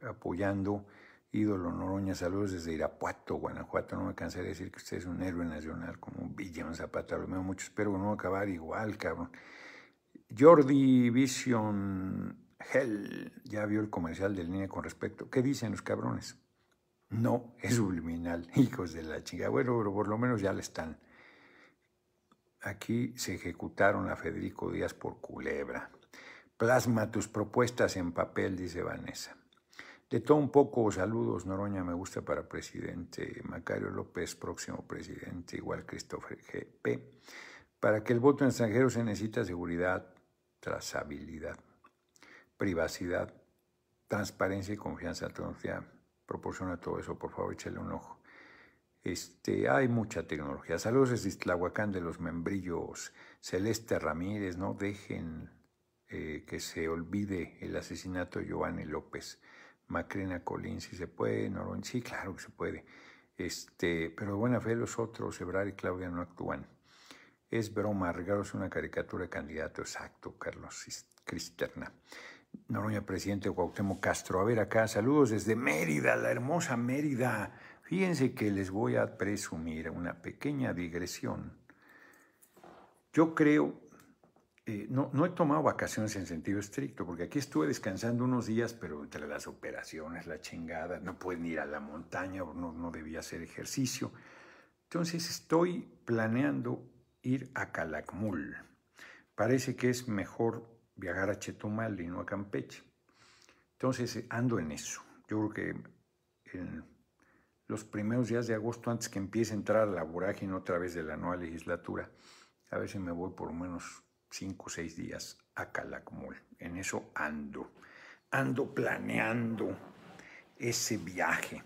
apoyando. Ídolo Noroña, saludos desde Irapuato, Guanajuato. No me cansé de decir que usted es un héroe nacional, como villano Zapata. Lo veo mucho, espero no acabar igual, cabrón. Jordi Vision Hell, ya vio el comercial del línea con respecto. ¿Qué dicen los cabrones? No, es subliminal, [LAUGHS] hijos de la chinga. Bueno, pero por lo menos ya le están. Aquí se ejecutaron a Federico Díaz por culebra. Plasma tus propuestas en papel, dice Vanessa. De todo un poco, saludos, Noroña, me gusta para presidente. Macario López, próximo presidente, igual Christopher GP. Para que el voto en extranjero se necesita seguridad, trazabilidad privacidad, transparencia y confianza. Tecnología proporciona todo eso, por favor, échale un ojo. Este, hay mucha tecnología. Saludos desde Tlahuacán de los Membrillos. Celeste Ramírez, no dejen eh, que se olvide el asesinato de Giovanni López. Macrina Colín, si se puede, sí, claro que se puede. Este, pero de buena fe los otros, Ebrar y Claudia no actúan. Es broma, regalos una caricatura de candidato, exacto, Carlos Cristerna. Noroña, presidente Cuauhtémoc Castro. A ver acá, saludos desde Mérida, la hermosa Mérida. Fíjense que les voy a presumir una pequeña digresión. Yo creo, eh, no, he tomado vacaciones en sentido estricto, porque aquí estuve descansando unos días, pero entre las operaciones, la chingada, no pueden ir a la montaña, no, no debía hacer ejercicio. Entonces estoy planeando ir a Calakmul. Parece que es mejor viajar a Chetumal y no a Campeche. Entonces eh, ando en eso. Yo creo que los primeros días de agosto, antes que empiece a entrar la vorágine otra vez de la nueva legislatura, a ver si me voy por lo menos cinco o seis días a Calakmul. En eso ando. Ando planeando ese viaje.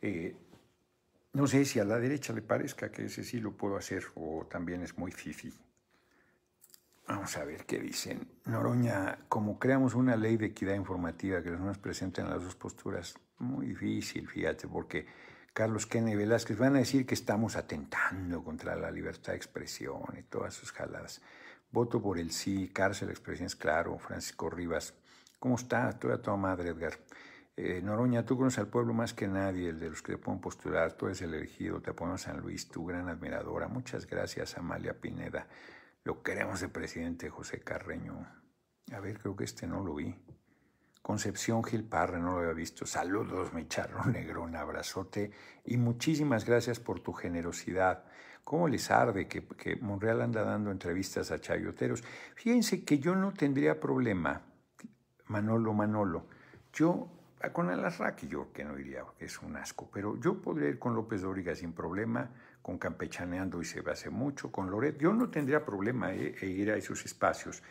Eh, no sé si a la derecha le parezca que ese sí lo puedo hacer o también es muy fifi. Vamos a ver qué dicen. Noroña, como creamos una ley de equidad informativa que nos presenten las dos posturas, muy difícil, fíjate, porque Carlos Kennedy Velázquez van a decir que estamos atentando contra la libertad de expresión y todas sus jaladas. Voto por el sí, cárcel, expresiones, claro. Francisco Rivas, ¿cómo está? toda tu madre, Edgar. Eh, Noroña, tú conoces al pueblo más que nadie, el de los que te pueden postular. Tú eres el elegido, te apoyamos San Luis, tu gran admiradora. Muchas gracias, Amalia Pineda. Lo queremos de presidente José Carreño. A ver, creo que este no lo vi. Concepción Gil no lo había visto. Saludos, mi charro [LAUGHS] negro, un abrazote y muchísimas gracias por tu generosidad. ¿Cómo les arde que, Monreal anda dando entrevistas a chayoteros? Fíjense que yo no tendría problema, Manolo, Manolo. Yo, con Alasraqui, yo que no iría, es un asco, pero yo podría ir con López Dóriga sin problema con Campechaneando y se ve hace mucho, con Loret. Yo no tendría problema eh, e ir a esos espacios,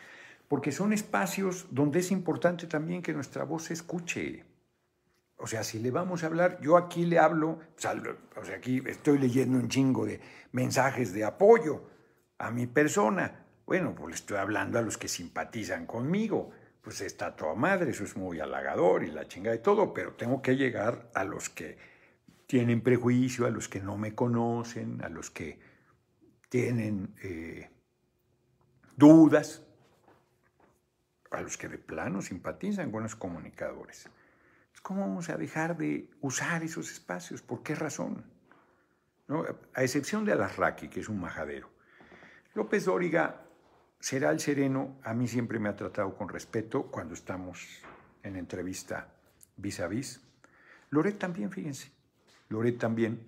porque son espacios donde es importante también que nuestra voz se escuche. O sea, si le vamos a hablar, yo aquí le hablo, o sea, aquí estoy leyendo un chingo de mensajes de apoyo a mi persona. Bueno, pues le estoy hablando a los que simpatizan conmigo. Pues está toda madre, eso es muy halagador y la chinga de todo, pero tengo que llegar a los que tienen prejuicio, a los que no me conocen, a los que tienen eh, dudas, a los que de plano simpatizan con los comunicadores. Pues, ¿Cómo vamos a dejar de usar esos espacios? ¿Por qué razón? A excepción de Alarraqui, que es un majadero. López Dóriga será el sereno, a mí siempre me ha tratado con respeto cuando estamos en entrevista vis a vis. Loret también, fíjense. Loret también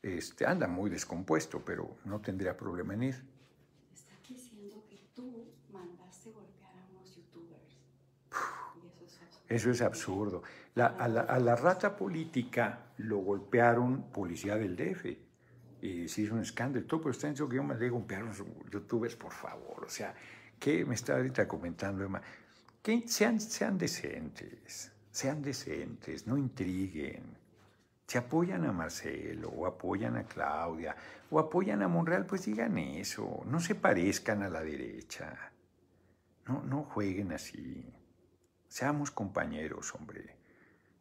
este, anda muy descompuesto, pero no tendría problema en ir. diciendo que tú mandaste golpear a unos youtubers. eso, es absurdo. a, la, rata política lo golpearon policía del DF. Y se hizo un escándalo. Todo, pero está diciendo que yo me golpear a los youtubers, por favor. O sea, ¿qué me está ahorita comentando, Emma? Que sean, sean decentes, sean decentes, no intriguen. Si apoyan a Marcelo o apoyan a Claudia o apoyan a Monreal, pues digan eso, no se parezcan a la derecha. No, no jueguen así. Seamos compañeros, hombre.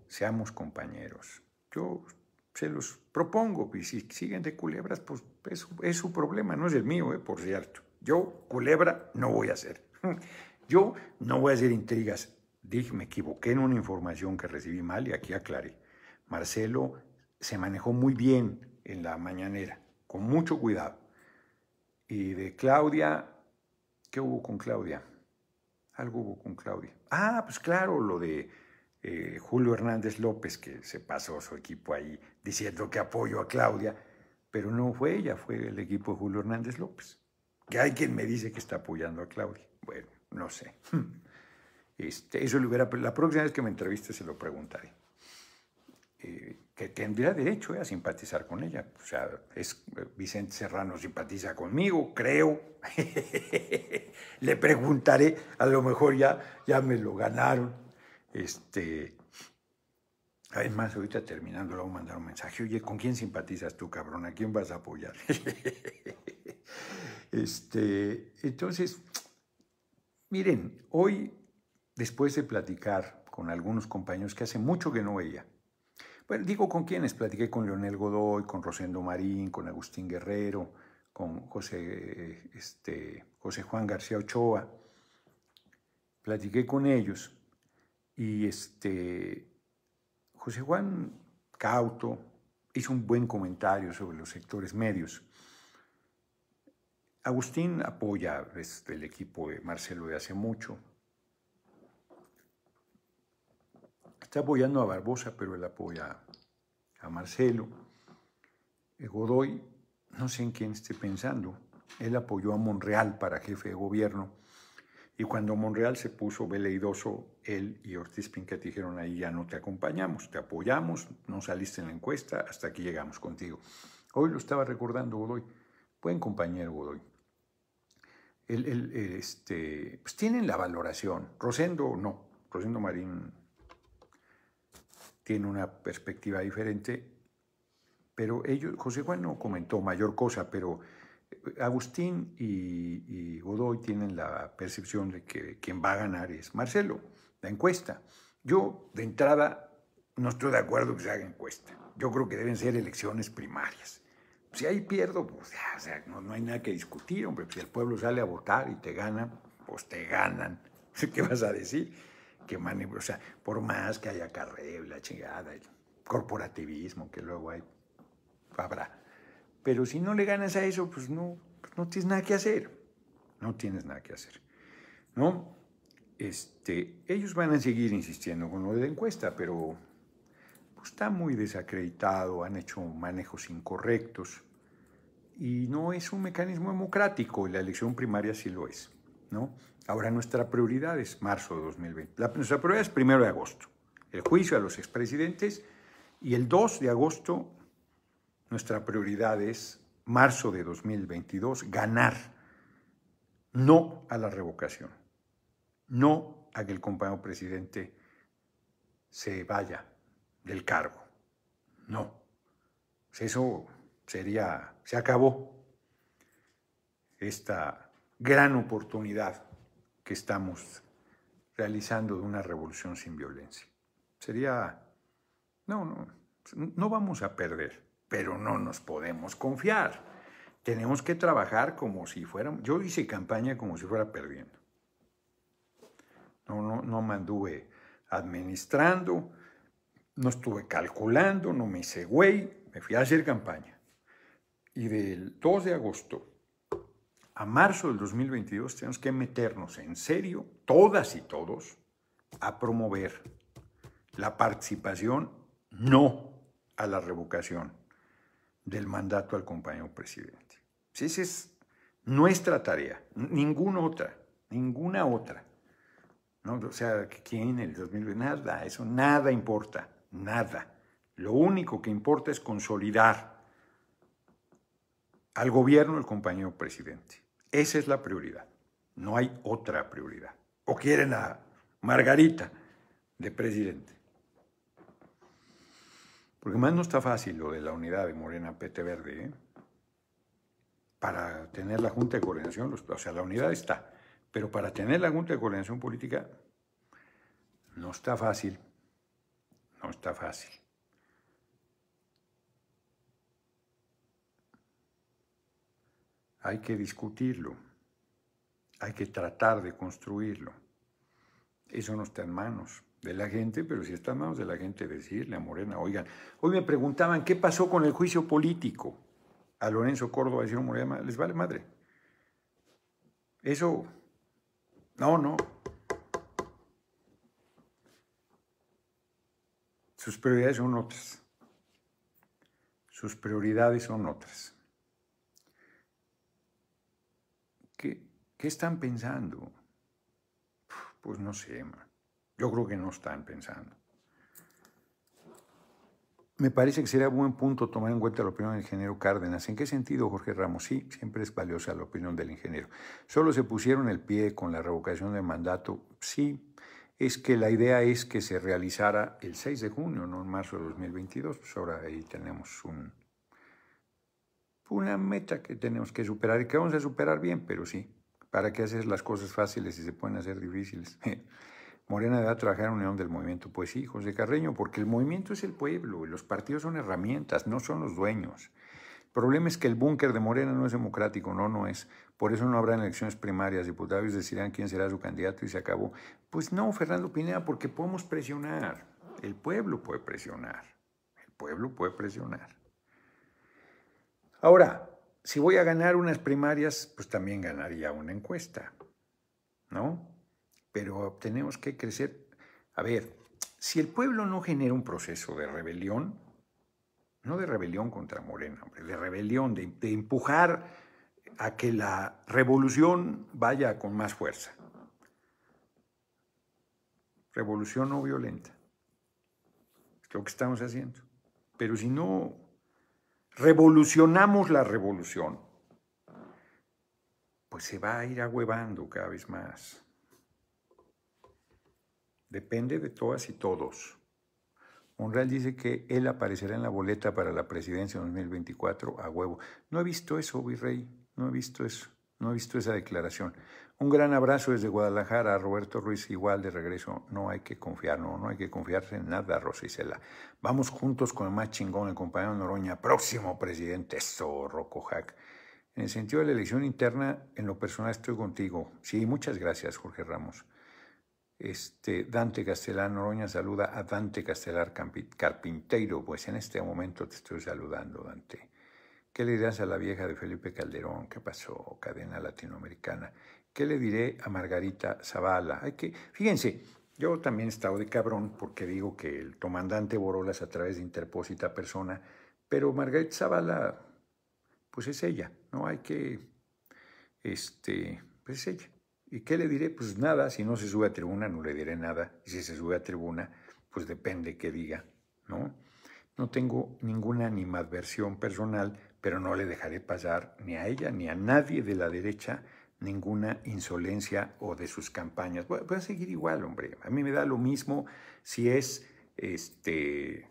Seamos compañeros. Yo se los propongo y si siguen de culebras, pues es, su, problema, no es el mío, eh, por cierto. Yo culebra no voy a hacer. [LAUGHS] Yo no voy a hacer intrigas. Dije, me equivoqué en una información que recibí mal y aquí aclaré. Marcelo se manejó muy bien en la mañanera, con mucho cuidado. Y de Claudia, ¿qué hubo con Claudia? Algo hubo con Claudia. Ah, pues claro, lo de eh, Julio Hernández López, que se pasó su equipo ahí diciendo que apoyo a Claudia, pero no fue ella, fue el equipo de Julio Hernández López. Que hay quien me dice que está apoyando a Claudia. Bueno, no sé. Hmm. Este, eso hubiera, la próxima vez que me entreviste se lo preguntaré. Eh, que tendría derecho eh, a simpatizar con ella. O sea, es, eh, Vicente Serrano simpatiza conmigo, creo. [LAUGHS] Le preguntaré, a lo mejor ya, ya me lo ganaron. Este, además, ahorita terminando, le voy a mandar un mensaje. Oye, ¿con quién simpatizas tú, cabrón? ¿A quién vas a apoyar? [LAUGHS] este, entonces, miren, hoy, después de platicar con algunos compañeros que hace mucho que no veía, digo con quienes, platiqué con Leonel Godoy, con Rosendo Marín, con Agustín Guerrero, con José, este, José Juan García Ochoa. Platiqué con ellos y este, José Juan Cauto hizo un buen comentario sobre los sectores medios. Agustín apoya este, el equipo de Marcelo de hace mucho. Está apoyando a Barbosa, pero él apoya a Marcelo, eh, Godoy, no sé en quién esté pensando, él apoyó a Monreal para jefe de gobierno y cuando Monreal se puso veleidoso, él y Ortiz Pinca dijeron ahí ya no te acompañamos, te apoyamos, no saliste en la encuesta, hasta aquí llegamos contigo. Hoy lo estaba recordando Godoy, buen compañero Godoy. este, pues tienen la valoración, Rosendo no, Rosendo Marín tiene una perspectiva diferente, pero ellos, José Juan no comentó mayor cosa, pero eh, Agustín y, Godoy tienen la percepción de que quien va a ganar es Marcelo, la encuesta. Yo, de entrada, no estoy de acuerdo que se haga encuesta. Yo creo que deben ser elecciones primarias. Si ahí pierdo, pues ya, o sea, no, no, hay nada que discutir, hombre. Si el pueblo sale a votar y te gana, pues te ganan. [LAUGHS] ¿Qué vas a decir? que o sea, por más que haya carrera la chingada, corporativismo que luego hay, habrá. Pero si no le ganas a eso, pues no, pues no tienes nada que hacer. No tienes nada que hacer. ¿No? Este, ellos van a seguir insistiendo con lo de la encuesta, pero pues, está muy desacreditado, han hecho manejos incorrectos y no es un mecanismo democrático, la elección primaria sí lo es, ¿no? Ahora nuestra prioridad es marzo de 2020. nuestra prioridad es primero de agosto, el juicio a los expresidentes, y el 2 de agosto nuestra prioridad es marzo de 2022, ganar, no a la revocación, no a que el compañero presidente se vaya del cargo, no. Pues eso sería, se acabó esta gran oportunidad que estamos realizando de una revolución sin violencia. Sería, no, no, no vamos a perder, pero no nos podemos confiar. Tenemos que trabajar como si fuéramos, yo hice campaña como si fuera perdiendo. No, no, no me administrando, no estuve calculando, no me hice güey, me fui a hacer campaña. Y del 2 de agosto a marzo del 2022 tenemos que meternos en serio, todas y todos, a promover la participación no a la revocación del mandato al compañero presidente. esa es nuestra tarea, ninguna otra, ninguna otra. O sea, ¿quién en el 2020? Nada, eso nada importa, nada. Lo único que importa es consolidar al gobierno del compañero presidente. Esa es la prioridad. No hay otra prioridad. O quieren a Margarita de presidente. Porque más no está fácil lo de la unidad de Morena PT Verde. ¿eh? Para tener la Junta de Coordinación, o sea, la unidad está. Pero para tener la Junta de Coordinación Política, no está fácil. No está fácil. hay que discutirlo, hay que tratar de construirlo. Eso no está en manos de la gente, pero si está en manos de la gente decirle a Morena, oigan, hoy me preguntaban qué pasó con el juicio político a Lorenzo Córdoba, a Morena, les vale madre. Eso, no, no. Sus prioridades son otras. Sus prioridades son otras. ¿Qué, están pensando? Pues no sé, yo creo que no están pensando. Me parece que sería buen punto tomar en cuenta la opinión del ingeniero Cárdenas. ¿En qué sentido, Jorge Ramos? Sí, siempre es valiosa la opinión del ingeniero. ¿Solo se pusieron el pie con la revocación del mandato? Sí, es que la idea es que se realizara el 6 de junio, no en marzo de 2022. Pues ahora ahí tenemos un, una meta que tenemos que superar y que vamos a superar bien, pero sí. ¿Para qué hacer las cosas fáciles si se pueden hacer difíciles? [LAUGHS] Morena debe trabajar en unión del movimiento. Pues sí, José Carreño, porque el movimiento es el pueblo, y los partidos son herramientas, no son los dueños. El problema es que el búnker de Morena no es democrático, no, no es. Por eso no habrá elecciones primarias, diputados decidirán quién será su candidato y se acabó. Pues no, Fernando Pineda, porque podemos presionar. El pueblo puede presionar. El pueblo puede presionar. Ahora, si voy a ganar unas primarias, pues también ganaría una encuesta, ¿no? Pero tenemos que crecer. A ver, si el pueblo no genera un proceso de rebelión, no de rebelión contra Morena, hombre, de rebelión, de, de empujar a que la revolución vaya con más fuerza. Revolución no violenta. Es lo que estamos haciendo. Pero si no revolucionamos la revolución, pues se va a ir ahuevando cada vez más. Depende de todas y todos. Monreal dice que él aparecerá en la boleta para la presidencia en 2024 a huevo. No he visto eso, virrey. No he visto eso. No he visto esa declaración. Un gran abrazo desde Guadalajara, Roberto Ruiz, igual de regreso. No hay que confiar, no, hay que confiarse en nada, Rosicela. Vamos juntos con el más chingón, el compañero Noroña, próximo presidente, eso, Rocco En el sentido de la elección interna, en lo personal estoy contigo. Sí, muchas gracias, Jorge Ramos. Este, Dante Castelar Noroña saluda a Dante Castelar Carpinteiro, pues en este momento te estoy saludando, Dante. ¿Qué le dirás a la vieja de Felipe Calderón? ¿Qué pasó? Cadena latinoamericana. ¿Qué le diré a Margarita Zavala? Hay que, fíjense, yo también he estado de cabrón porque digo que el comandante Borolas a través de interpósita persona, pero Margarita Zavala, pues es ella, no hay que, este, pues es ella. ¿Y qué le diré? Pues nada, si no se sube a tribuna no le diré nada, y si se sube a tribuna, pues depende qué diga, ¿no? No tengo ninguna animadversión personal, pero no le dejaré pasar ni a ella ni a nadie de la derecha ninguna insolencia o de sus campañas. Voy, a seguir igual, hombre. A mí me da lo mismo si es este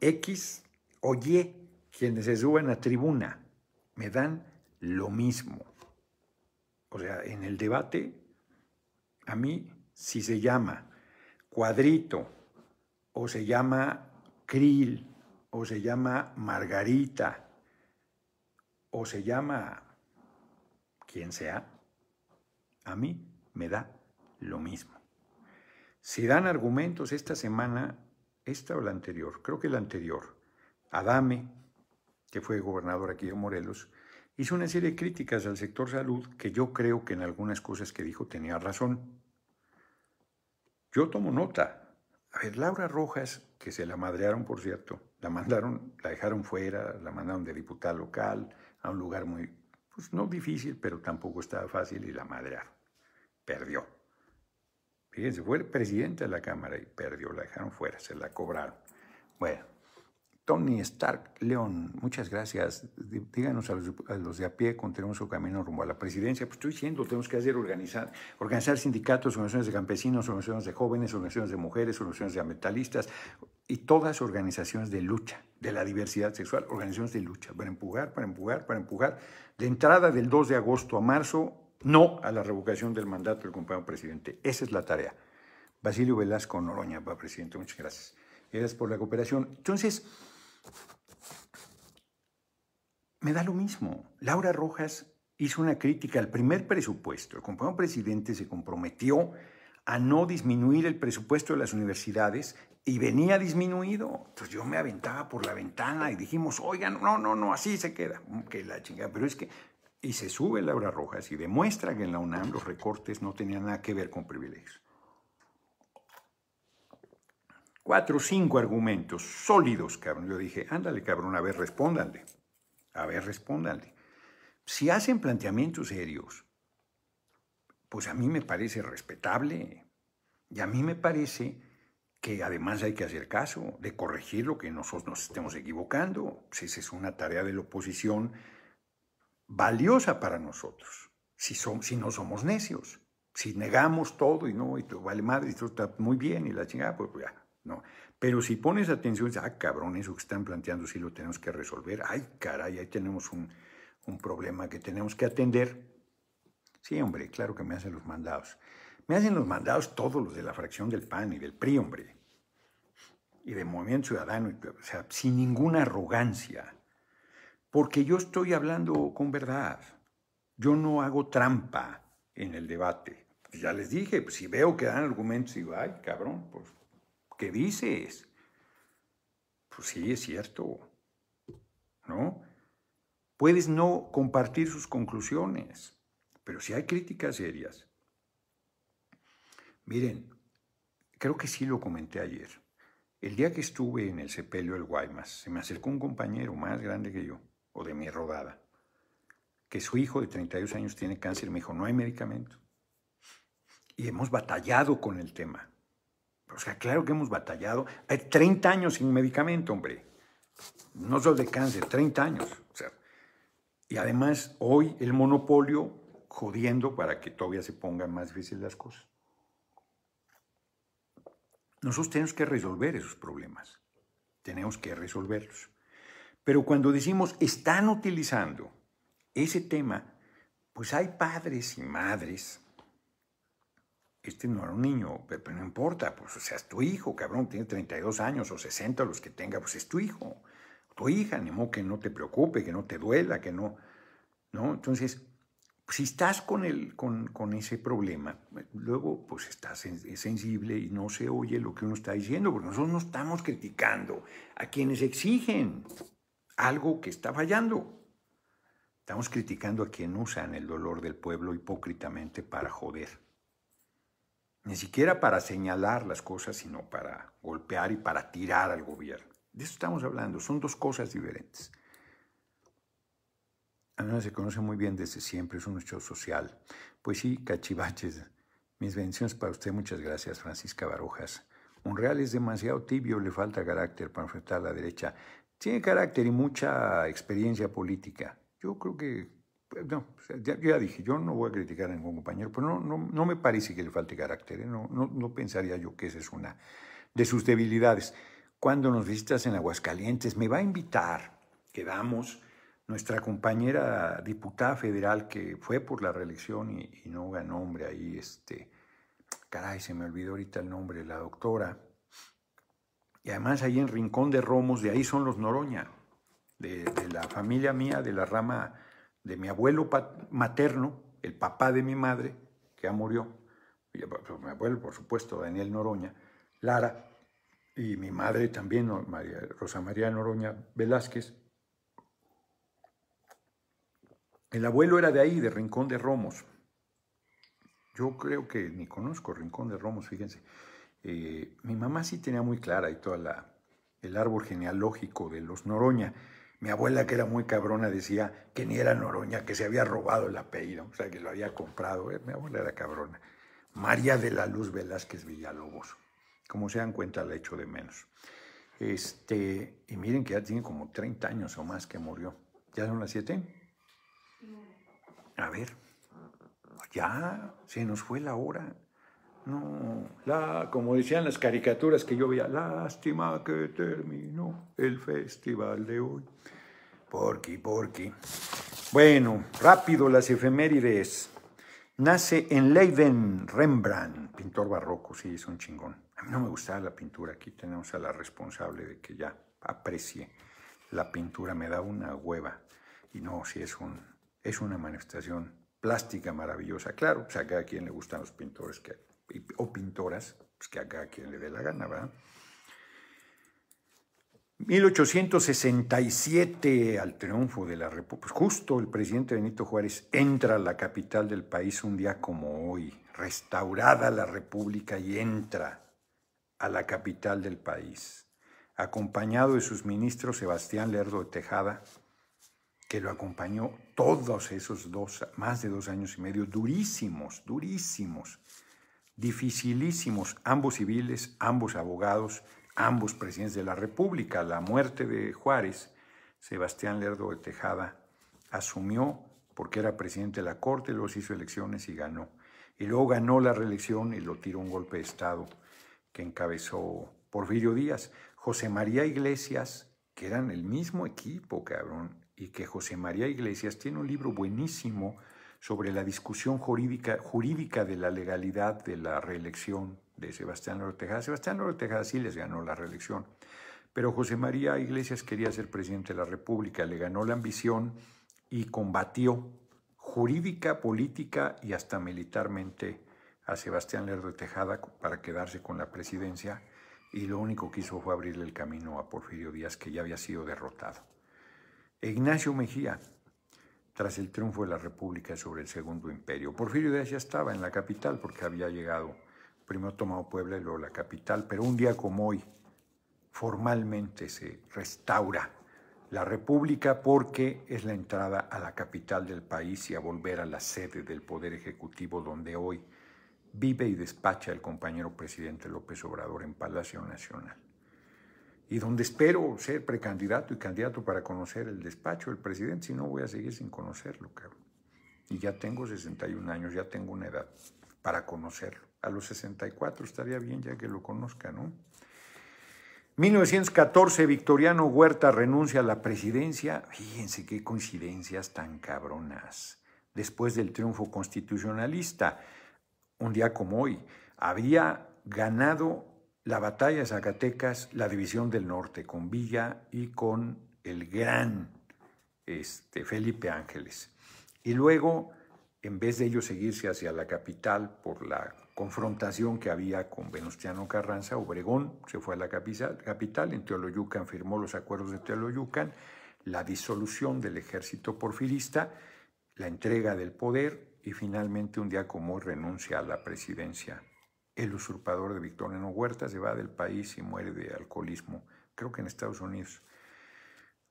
X o Y quienes se suben a tribuna. Me dan lo mismo. O sea, en el debate, a mí, si se llama cuadrito o se llama krill o se llama margarita o se llama quien sea, a mí me da lo mismo. Si dan argumentos esta semana, esta o la anterior, creo que la anterior, Adame, que fue gobernador aquí de Morelos, hizo una serie de críticas al sector salud que yo creo que en algunas cosas que dijo tenía razón. Yo tomo nota. A ver, Laura Rojas, que se la madrearon, por cierto, la mandaron, la dejaron fuera, la mandaron de diputada local a un lugar muy pues no difícil, pero tampoco estaba fácil y la madrearon. Perdió. Fíjense, fue el presidente de la Cámara y perdió, la dejaron fuera, se la cobraron. Bueno, Tony Stark, León, muchas gracias. Díganos a los, de a pie, continuemos su camino rumbo a la presidencia. Pues estoy diciendo, tenemos que hacer organizar, organizar sindicatos, organizaciones de campesinos, organizaciones de jóvenes, organizaciones de mujeres, organizaciones de metalistas y todas organizaciones de lucha, de la diversidad sexual, organizaciones de lucha, para empujar, para empujar, para empujar. De entrada del 2 de agosto a marzo, no a la revocación del mandato del compañero presidente. Esa es la tarea. Basilio Velasco Noroña va presidente, muchas gracias. Gracias por la cooperación. Entonces, me da lo mismo. Laura Rojas hizo una crítica al primer presupuesto. El compañero presidente se comprometió a no disminuir el presupuesto de las universidades y venía disminuido. Entonces yo me aventaba por la ventana y dijimos, oigan, no, no, no, así se queda. Que la chingada, pero es que... Y se sube Laura Rojas y demuestra que en la UNAM los recortes no tenían nada que ver con privilegios cuatro o cinco argumentos sólidos, cabrón. Yo dije, ándale, cabrón, a ver, respóndanle. A ver, respóndanle. Si hacen planteamientos serios, pues a mí me parece respetable. Y a mí me parece que además hay que hacer caso de corregir lo que nosotros nos estemos equivocando. Si esa es una tarea de la oposición valiosa para nosotros, si, si no somos necios. Si negamos todo y no, y todo vale madre, y todo está muy bien, y la chingada, pues ya, ¿no? Pero si pones atención, ah, cabrón, eso que están planteando sí lo tenemos que resolver. Ay, caray, ahí tenemos un, problema que tenemos que atender. Sí, hombre, claro que me hacen los mandados. Me hacen los mandados todos los de la fracción del PAN y del PRI, hombre. Y de Movimiento Ciudadano, o sea, sin ninguna arrogancia. Porque yo estoy hablando con verdad. Yo no hago trampa en el debate. Pues ya les dije, pues si veo que dan argumentos, digo, ay, cabrón, pues dices? Pues sí, es cierto. ¿No? Puedes no compartir sus conclusiones, pero si hay críticas serias. Miren, creo que sí lo comenté ayer. El día que estuve en el sepelio del Guaymas, se me acercó un compañero más grande que yo, o de mi rodada, que su hijo de 32 años tiene cáncer. Me dijo, no hay medicamento. Y hemos batallado con el tema. O sea, claro que hemos batallado. Hay 30 años sin medicamento, hombre. No solo de cáncer, 30 años. y además, hoy el monopolio jodiendo para que todavía se pongan más difíciles las cosas. Nosotros tenemos que resolver esos problemas. Tenemos que resolverlos. Pero cuando decimos están utilizando ese tema, pues hay padres y madres este no era un niño, pero no importa, pues o sea, es tu hijo, cabrón, tiene 32 años o 60, los que tenga, pues es tu hijo, tu hija, ni modo que no te preocupe, que no te duela, que no, ¿no? Entonces, pues, si estás con, con, ese problema, luego pues estás sensible y no se oye lo que uno está diciendo, porque nosotros no estamos criticando a quienes exigen algo que está fallando. Estamos criticando a quien usan el dolor del pueblo hipócritamente para joder ni siquiera para señalar las cosas, sino para golpear y para tirar al gobierno. De eso estamos hablando, son dos cosas diferentes. Ana ah, se conoce muy bien desde siempre, es un hecho social. Pues sí, cachivaches, mis bendiciones para usted, muchas gracias, Francisca Un real es demasiado tibio, le falta carácter para enfrentar a la derecha. Tiene carácter y mucha experiencia política. Yo creo que no, ya, dije, yo no voy a criticar a ningún compañero, pero no, no, me parece que le falte carácter, ¿eh? no, no, pensaría yo que esa es una de sus debilidades. Cuando nos visitas en Aguascalientes, me va a invitar, quedamos, nuestra compañera diputada federal que fue por la reelección y, no ganó, nombre ahí, este, caray, se me olvidó ahorita el nombre, la doctora. Y además ahí en Rincón de Romos, de ahí son los Noroña, de la familia mía, de la rama de mi abuelo materno, el papá de mi madre, que ya murió, eh, pues, mi abuelo, por supuesto, Daniel Noroña, Lara, y mi madre también, María, Rosa María Noroña Velázquez. El abuelo era de ahí, de Rincón de Romos. Yo creo que ni conozco Rincón de Romos, fíjense. Eh, mi mamá sí tenía muy clara y toda el árbol genealógico de los Noroña. Mi abuela, que era muy cabrona, decía que ni era Noroña, que se había robado el apellido, o sea, que lo había comprado. Eh, mi abuela era cabrona. María de la Luz Velázquez Villalobos. Como se dan cuenta, la echo de menos. Este, y miren que ya tiene como 30 años o más que murió. ¿Ya son las 7? A ver, ya se nos fue la hora. No, la, como decían las caricaturas que yo veía, lástima que terminó el festival de hoy. porque porque, Bueno, rápido las efemérides. Nace en Leiden Rembrandt, pintor barroco, sí, es un chingón. A mí no me gustaba la pintura, aquí tenemos a la responsable de que ya aprecie la pintura, me da una hueva. Y no, si es, un, es una manifestación plástica maravillosa. Claro, o pues, sea, a cada quien le gustan los pintores que hay o pintoras, pues que acá quien le dé la gana, ¿verdad? 1867, al triunfo de la República, pues, justo el presidente Benito Juárez entra a la capital del país un día como hoy, restaurada la República y entra a la capital del país, acompañado de sus ministros Sebastián Lerdo de Tejada, que lo acompañó todos esos dos, más de dos años y medio, durísimos, durísimos, dificilísimos, ambos civiles, ambos abogados, ambos presidentes de la República. La muerte de Juárez, Sebastián Lerdo de Tejada asumió porque era presidente de la Corte, luego se hizo elecciones y ganó. Y luego ganó la reelección y lo tiró un golpe de Estado que encabezó Porfirio Díaz. José María Iglesias, que eran el mismo equipo, cabrón, y que José María Iglesias tiene un libro buenísimo sobre la discusión jurídica, jurídica de la legalidad de la reelección de Sebastián Lerdo Tejada. Sebastián Lerdo Tejada sí les ganó la reelección, pero José María Iglesias quería ser presidente de la República, le ganó la ambición y combatió jurídica, política y hasta militarmente a Sebastián Lerdo Tejada para quedarse con la presidencia y lo único que hizo fue abrirle el camino a Porfirio Díaz, que ya había sido derrotado. Ignacio Mejía, tras el triunfo de la República sobre el Segundo Imperio. Porfirio Díaz ya estaba en la capital porque había llegado, primero tomado Puebla y luego la capital, pero un día como hoy formalmente se restaura la República porque es la entrada a la capital del país y a volver a la sede del Poder Ejecutivo donde hoy vive y despacha el compañero presidente López Obrador en Palacio Nacional y donde espero ser precandidato y candidato para conocer el despacho del presidente, si no voy a seguir sin conocerlo, cabrón. Y ya tengo 61 años, ya tengo una edad para conocerlo. A los 64 estaría bien ya que lo conozca, ¿no? 1914, Victoriano Huerta renuncia a la presidencia. Fíjense qué coincidencias tan cabronas. Después del triunfo constitucionalista, un día como hoy, había ganado la batalla de Zacatecas, la división del norte con Villa y con el gran este, Felipe Ángeles. Y luego, en vez de ellos seguirse hacia la capital por la confrontación que había con Venustiano Carranza, Obregón se fue a la capital, en Teoloyucan firmó los acuerdos de Teoloyucan, la disolución del ejército porfirista, la entrega del poder y finalmente un día como renuncia a la presidencia el usurpador de Victoriano Huerta se va del país y muere de alcoholismo, creo que en Estados Unidos.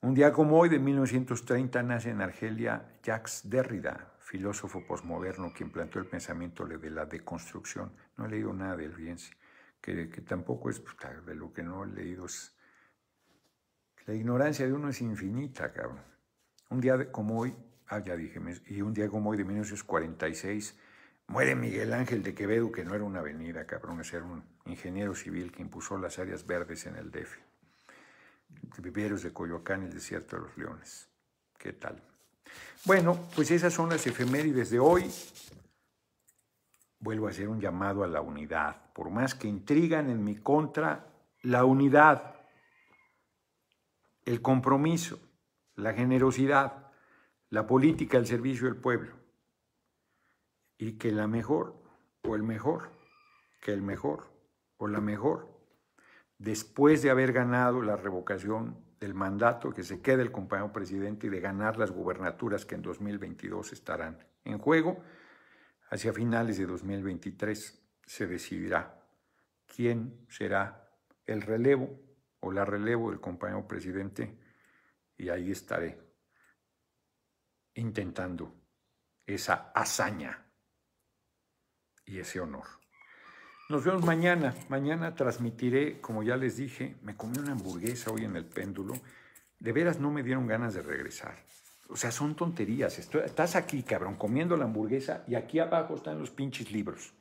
Un día como hoy, de 1930, nace en Argelia Jacques Derrida, filósofo posmoderno quien implantó el pensamiento de la deconstrucción. No he leído nada de él, que, que tampoco es de lo que no he leído. Es, la ignorancia de uno es infinita, cabrón. Un día como hoy, ah, ya dije, y un día como hoy de 1946, Muere Miguel Ángel de Quevedo, que no era una avenida, cabrón, era un ingeniero civil que impuso las áreas verdes en el DF. Viveros de Coyoacán, el desierto de los leones. ¿Qué tal? Bueno, pues esas son las efemérides de hoy. Vuelvo a hacer un llamado a la unidad. Por más que intrigan en mi contra, la unidad, el compromiso, la generosidad, la política el servicio del pueblo y que la mejor o el mejor, que el mejor o la mejor, después de haber ganado la revocación del mandato que se quede el compañero presidente y de ganar las gubernaturas que en 2022 estarán en juego, hacia finales de 2023 se decidirá quién será el relevo o la relevo del compañero presidente y ahí estaré intentando esa hazaña y ese honor. Nos vemos mañana. Mañana transmitiré, como ya les dije, me comí una hamburguesa hoy en el péndulo. De veras no me dieron ganas de regresar. O sea, son tonterías. estás aquí, cabrón, comiendo la hamburguesa y aquí abajo están los pinches libros.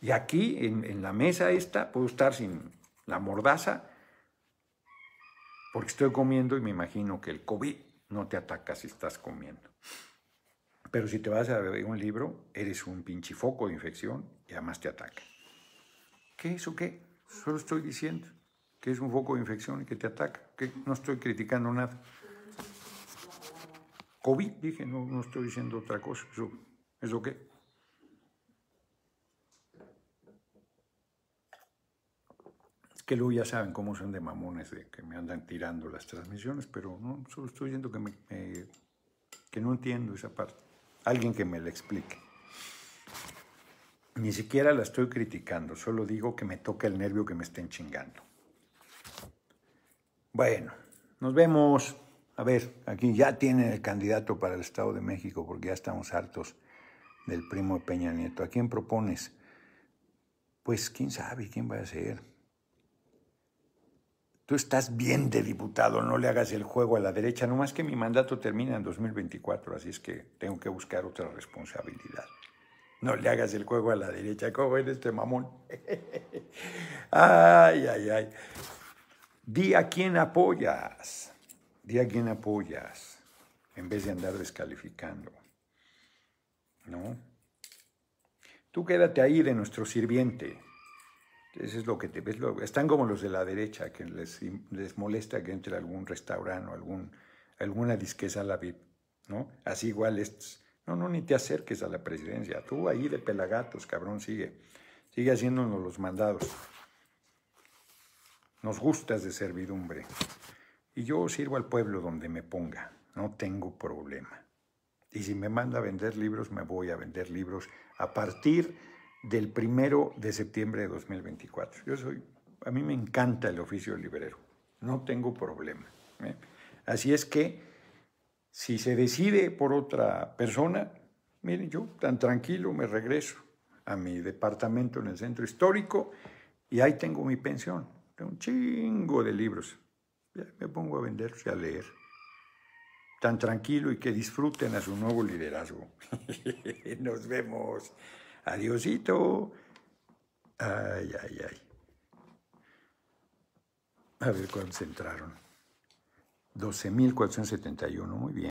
Y aquí, en, en la mesa esta, puedo estar sin la mordaza porque estoy comiendo y me imagino que el COVID no te ataca si estás comiendo. Pero si te vas a ver un libro, eres un pinche foco de infección y además te ataca. ¿Qué es o qué? Solo estoy diciendo que es un foco de infección y que te ataca, que no estoy criticando nada. COVID, dije, no, no estoy diciendo otra cosa, eso qué? Es que luego ya saben cómo son de mamones, de que me andan tirando las transmisiones, pero no, solo estoy diciendo que, que no entiendo esa parte. Alguien que me la explique. Ni siquiera la estoy criticando, solo digo que me toca el nervio que me estén chingando. Bueno, nos vemos. A ver, aquí ya tienen el candidato para el Estado de México porque ya estamos hartos del primo Peña Nieto. ¿A quién propones? Pues quién sabe quién va a ser tú estás bien de diputado, no le hagas el juego a la derecha, no más que mi mandato termina en 2024, así es que tengo que buscar otra responsabilidad. No le hagas el juego a la derecha, ¿cómo eres este mamón? [LAUGHS] ay, ay, ay. Di a quién apoyas, di a quién apoyas, en vez de andar descalificando, ¿no? Tú quédate ahí de nuestro sirviente, eso es lo que te ves. Están como los de la derecha, que les, molesta que entre algún restaurante o alguna disqueza a la VIP, ¿no? Así igual estos. No, no, ni te acerques a la presidencia. Tú ahí de pelagatos, cabrón, sigue. Sigue haciéndonos los mandados. Nos gustas de servidumbre. Y yo sirvo al pueblo donde me ponga. No tengo problema. Y si me manda a vender libros, me voy a vender libros a partir del primero de septiembre de 2024. Yo soy, a mí me encanta el oficio de librero, no tengo problema. ¿eh? Así es que si se decide por otra persona, miren, yo tan tranquilo me regreso a mi departamento en el centro histórico y ahí tengo mi pensión, tengo un chingo de libros. Me pongo a vender y a leer. Tan tranquilo y que disfruten a su nuevo liderazgo. [LAUGHS] Nos vemos. Adiosito. Ay, ay, ay. A ver, ¿cuántos entraron? 12.471, muy bien.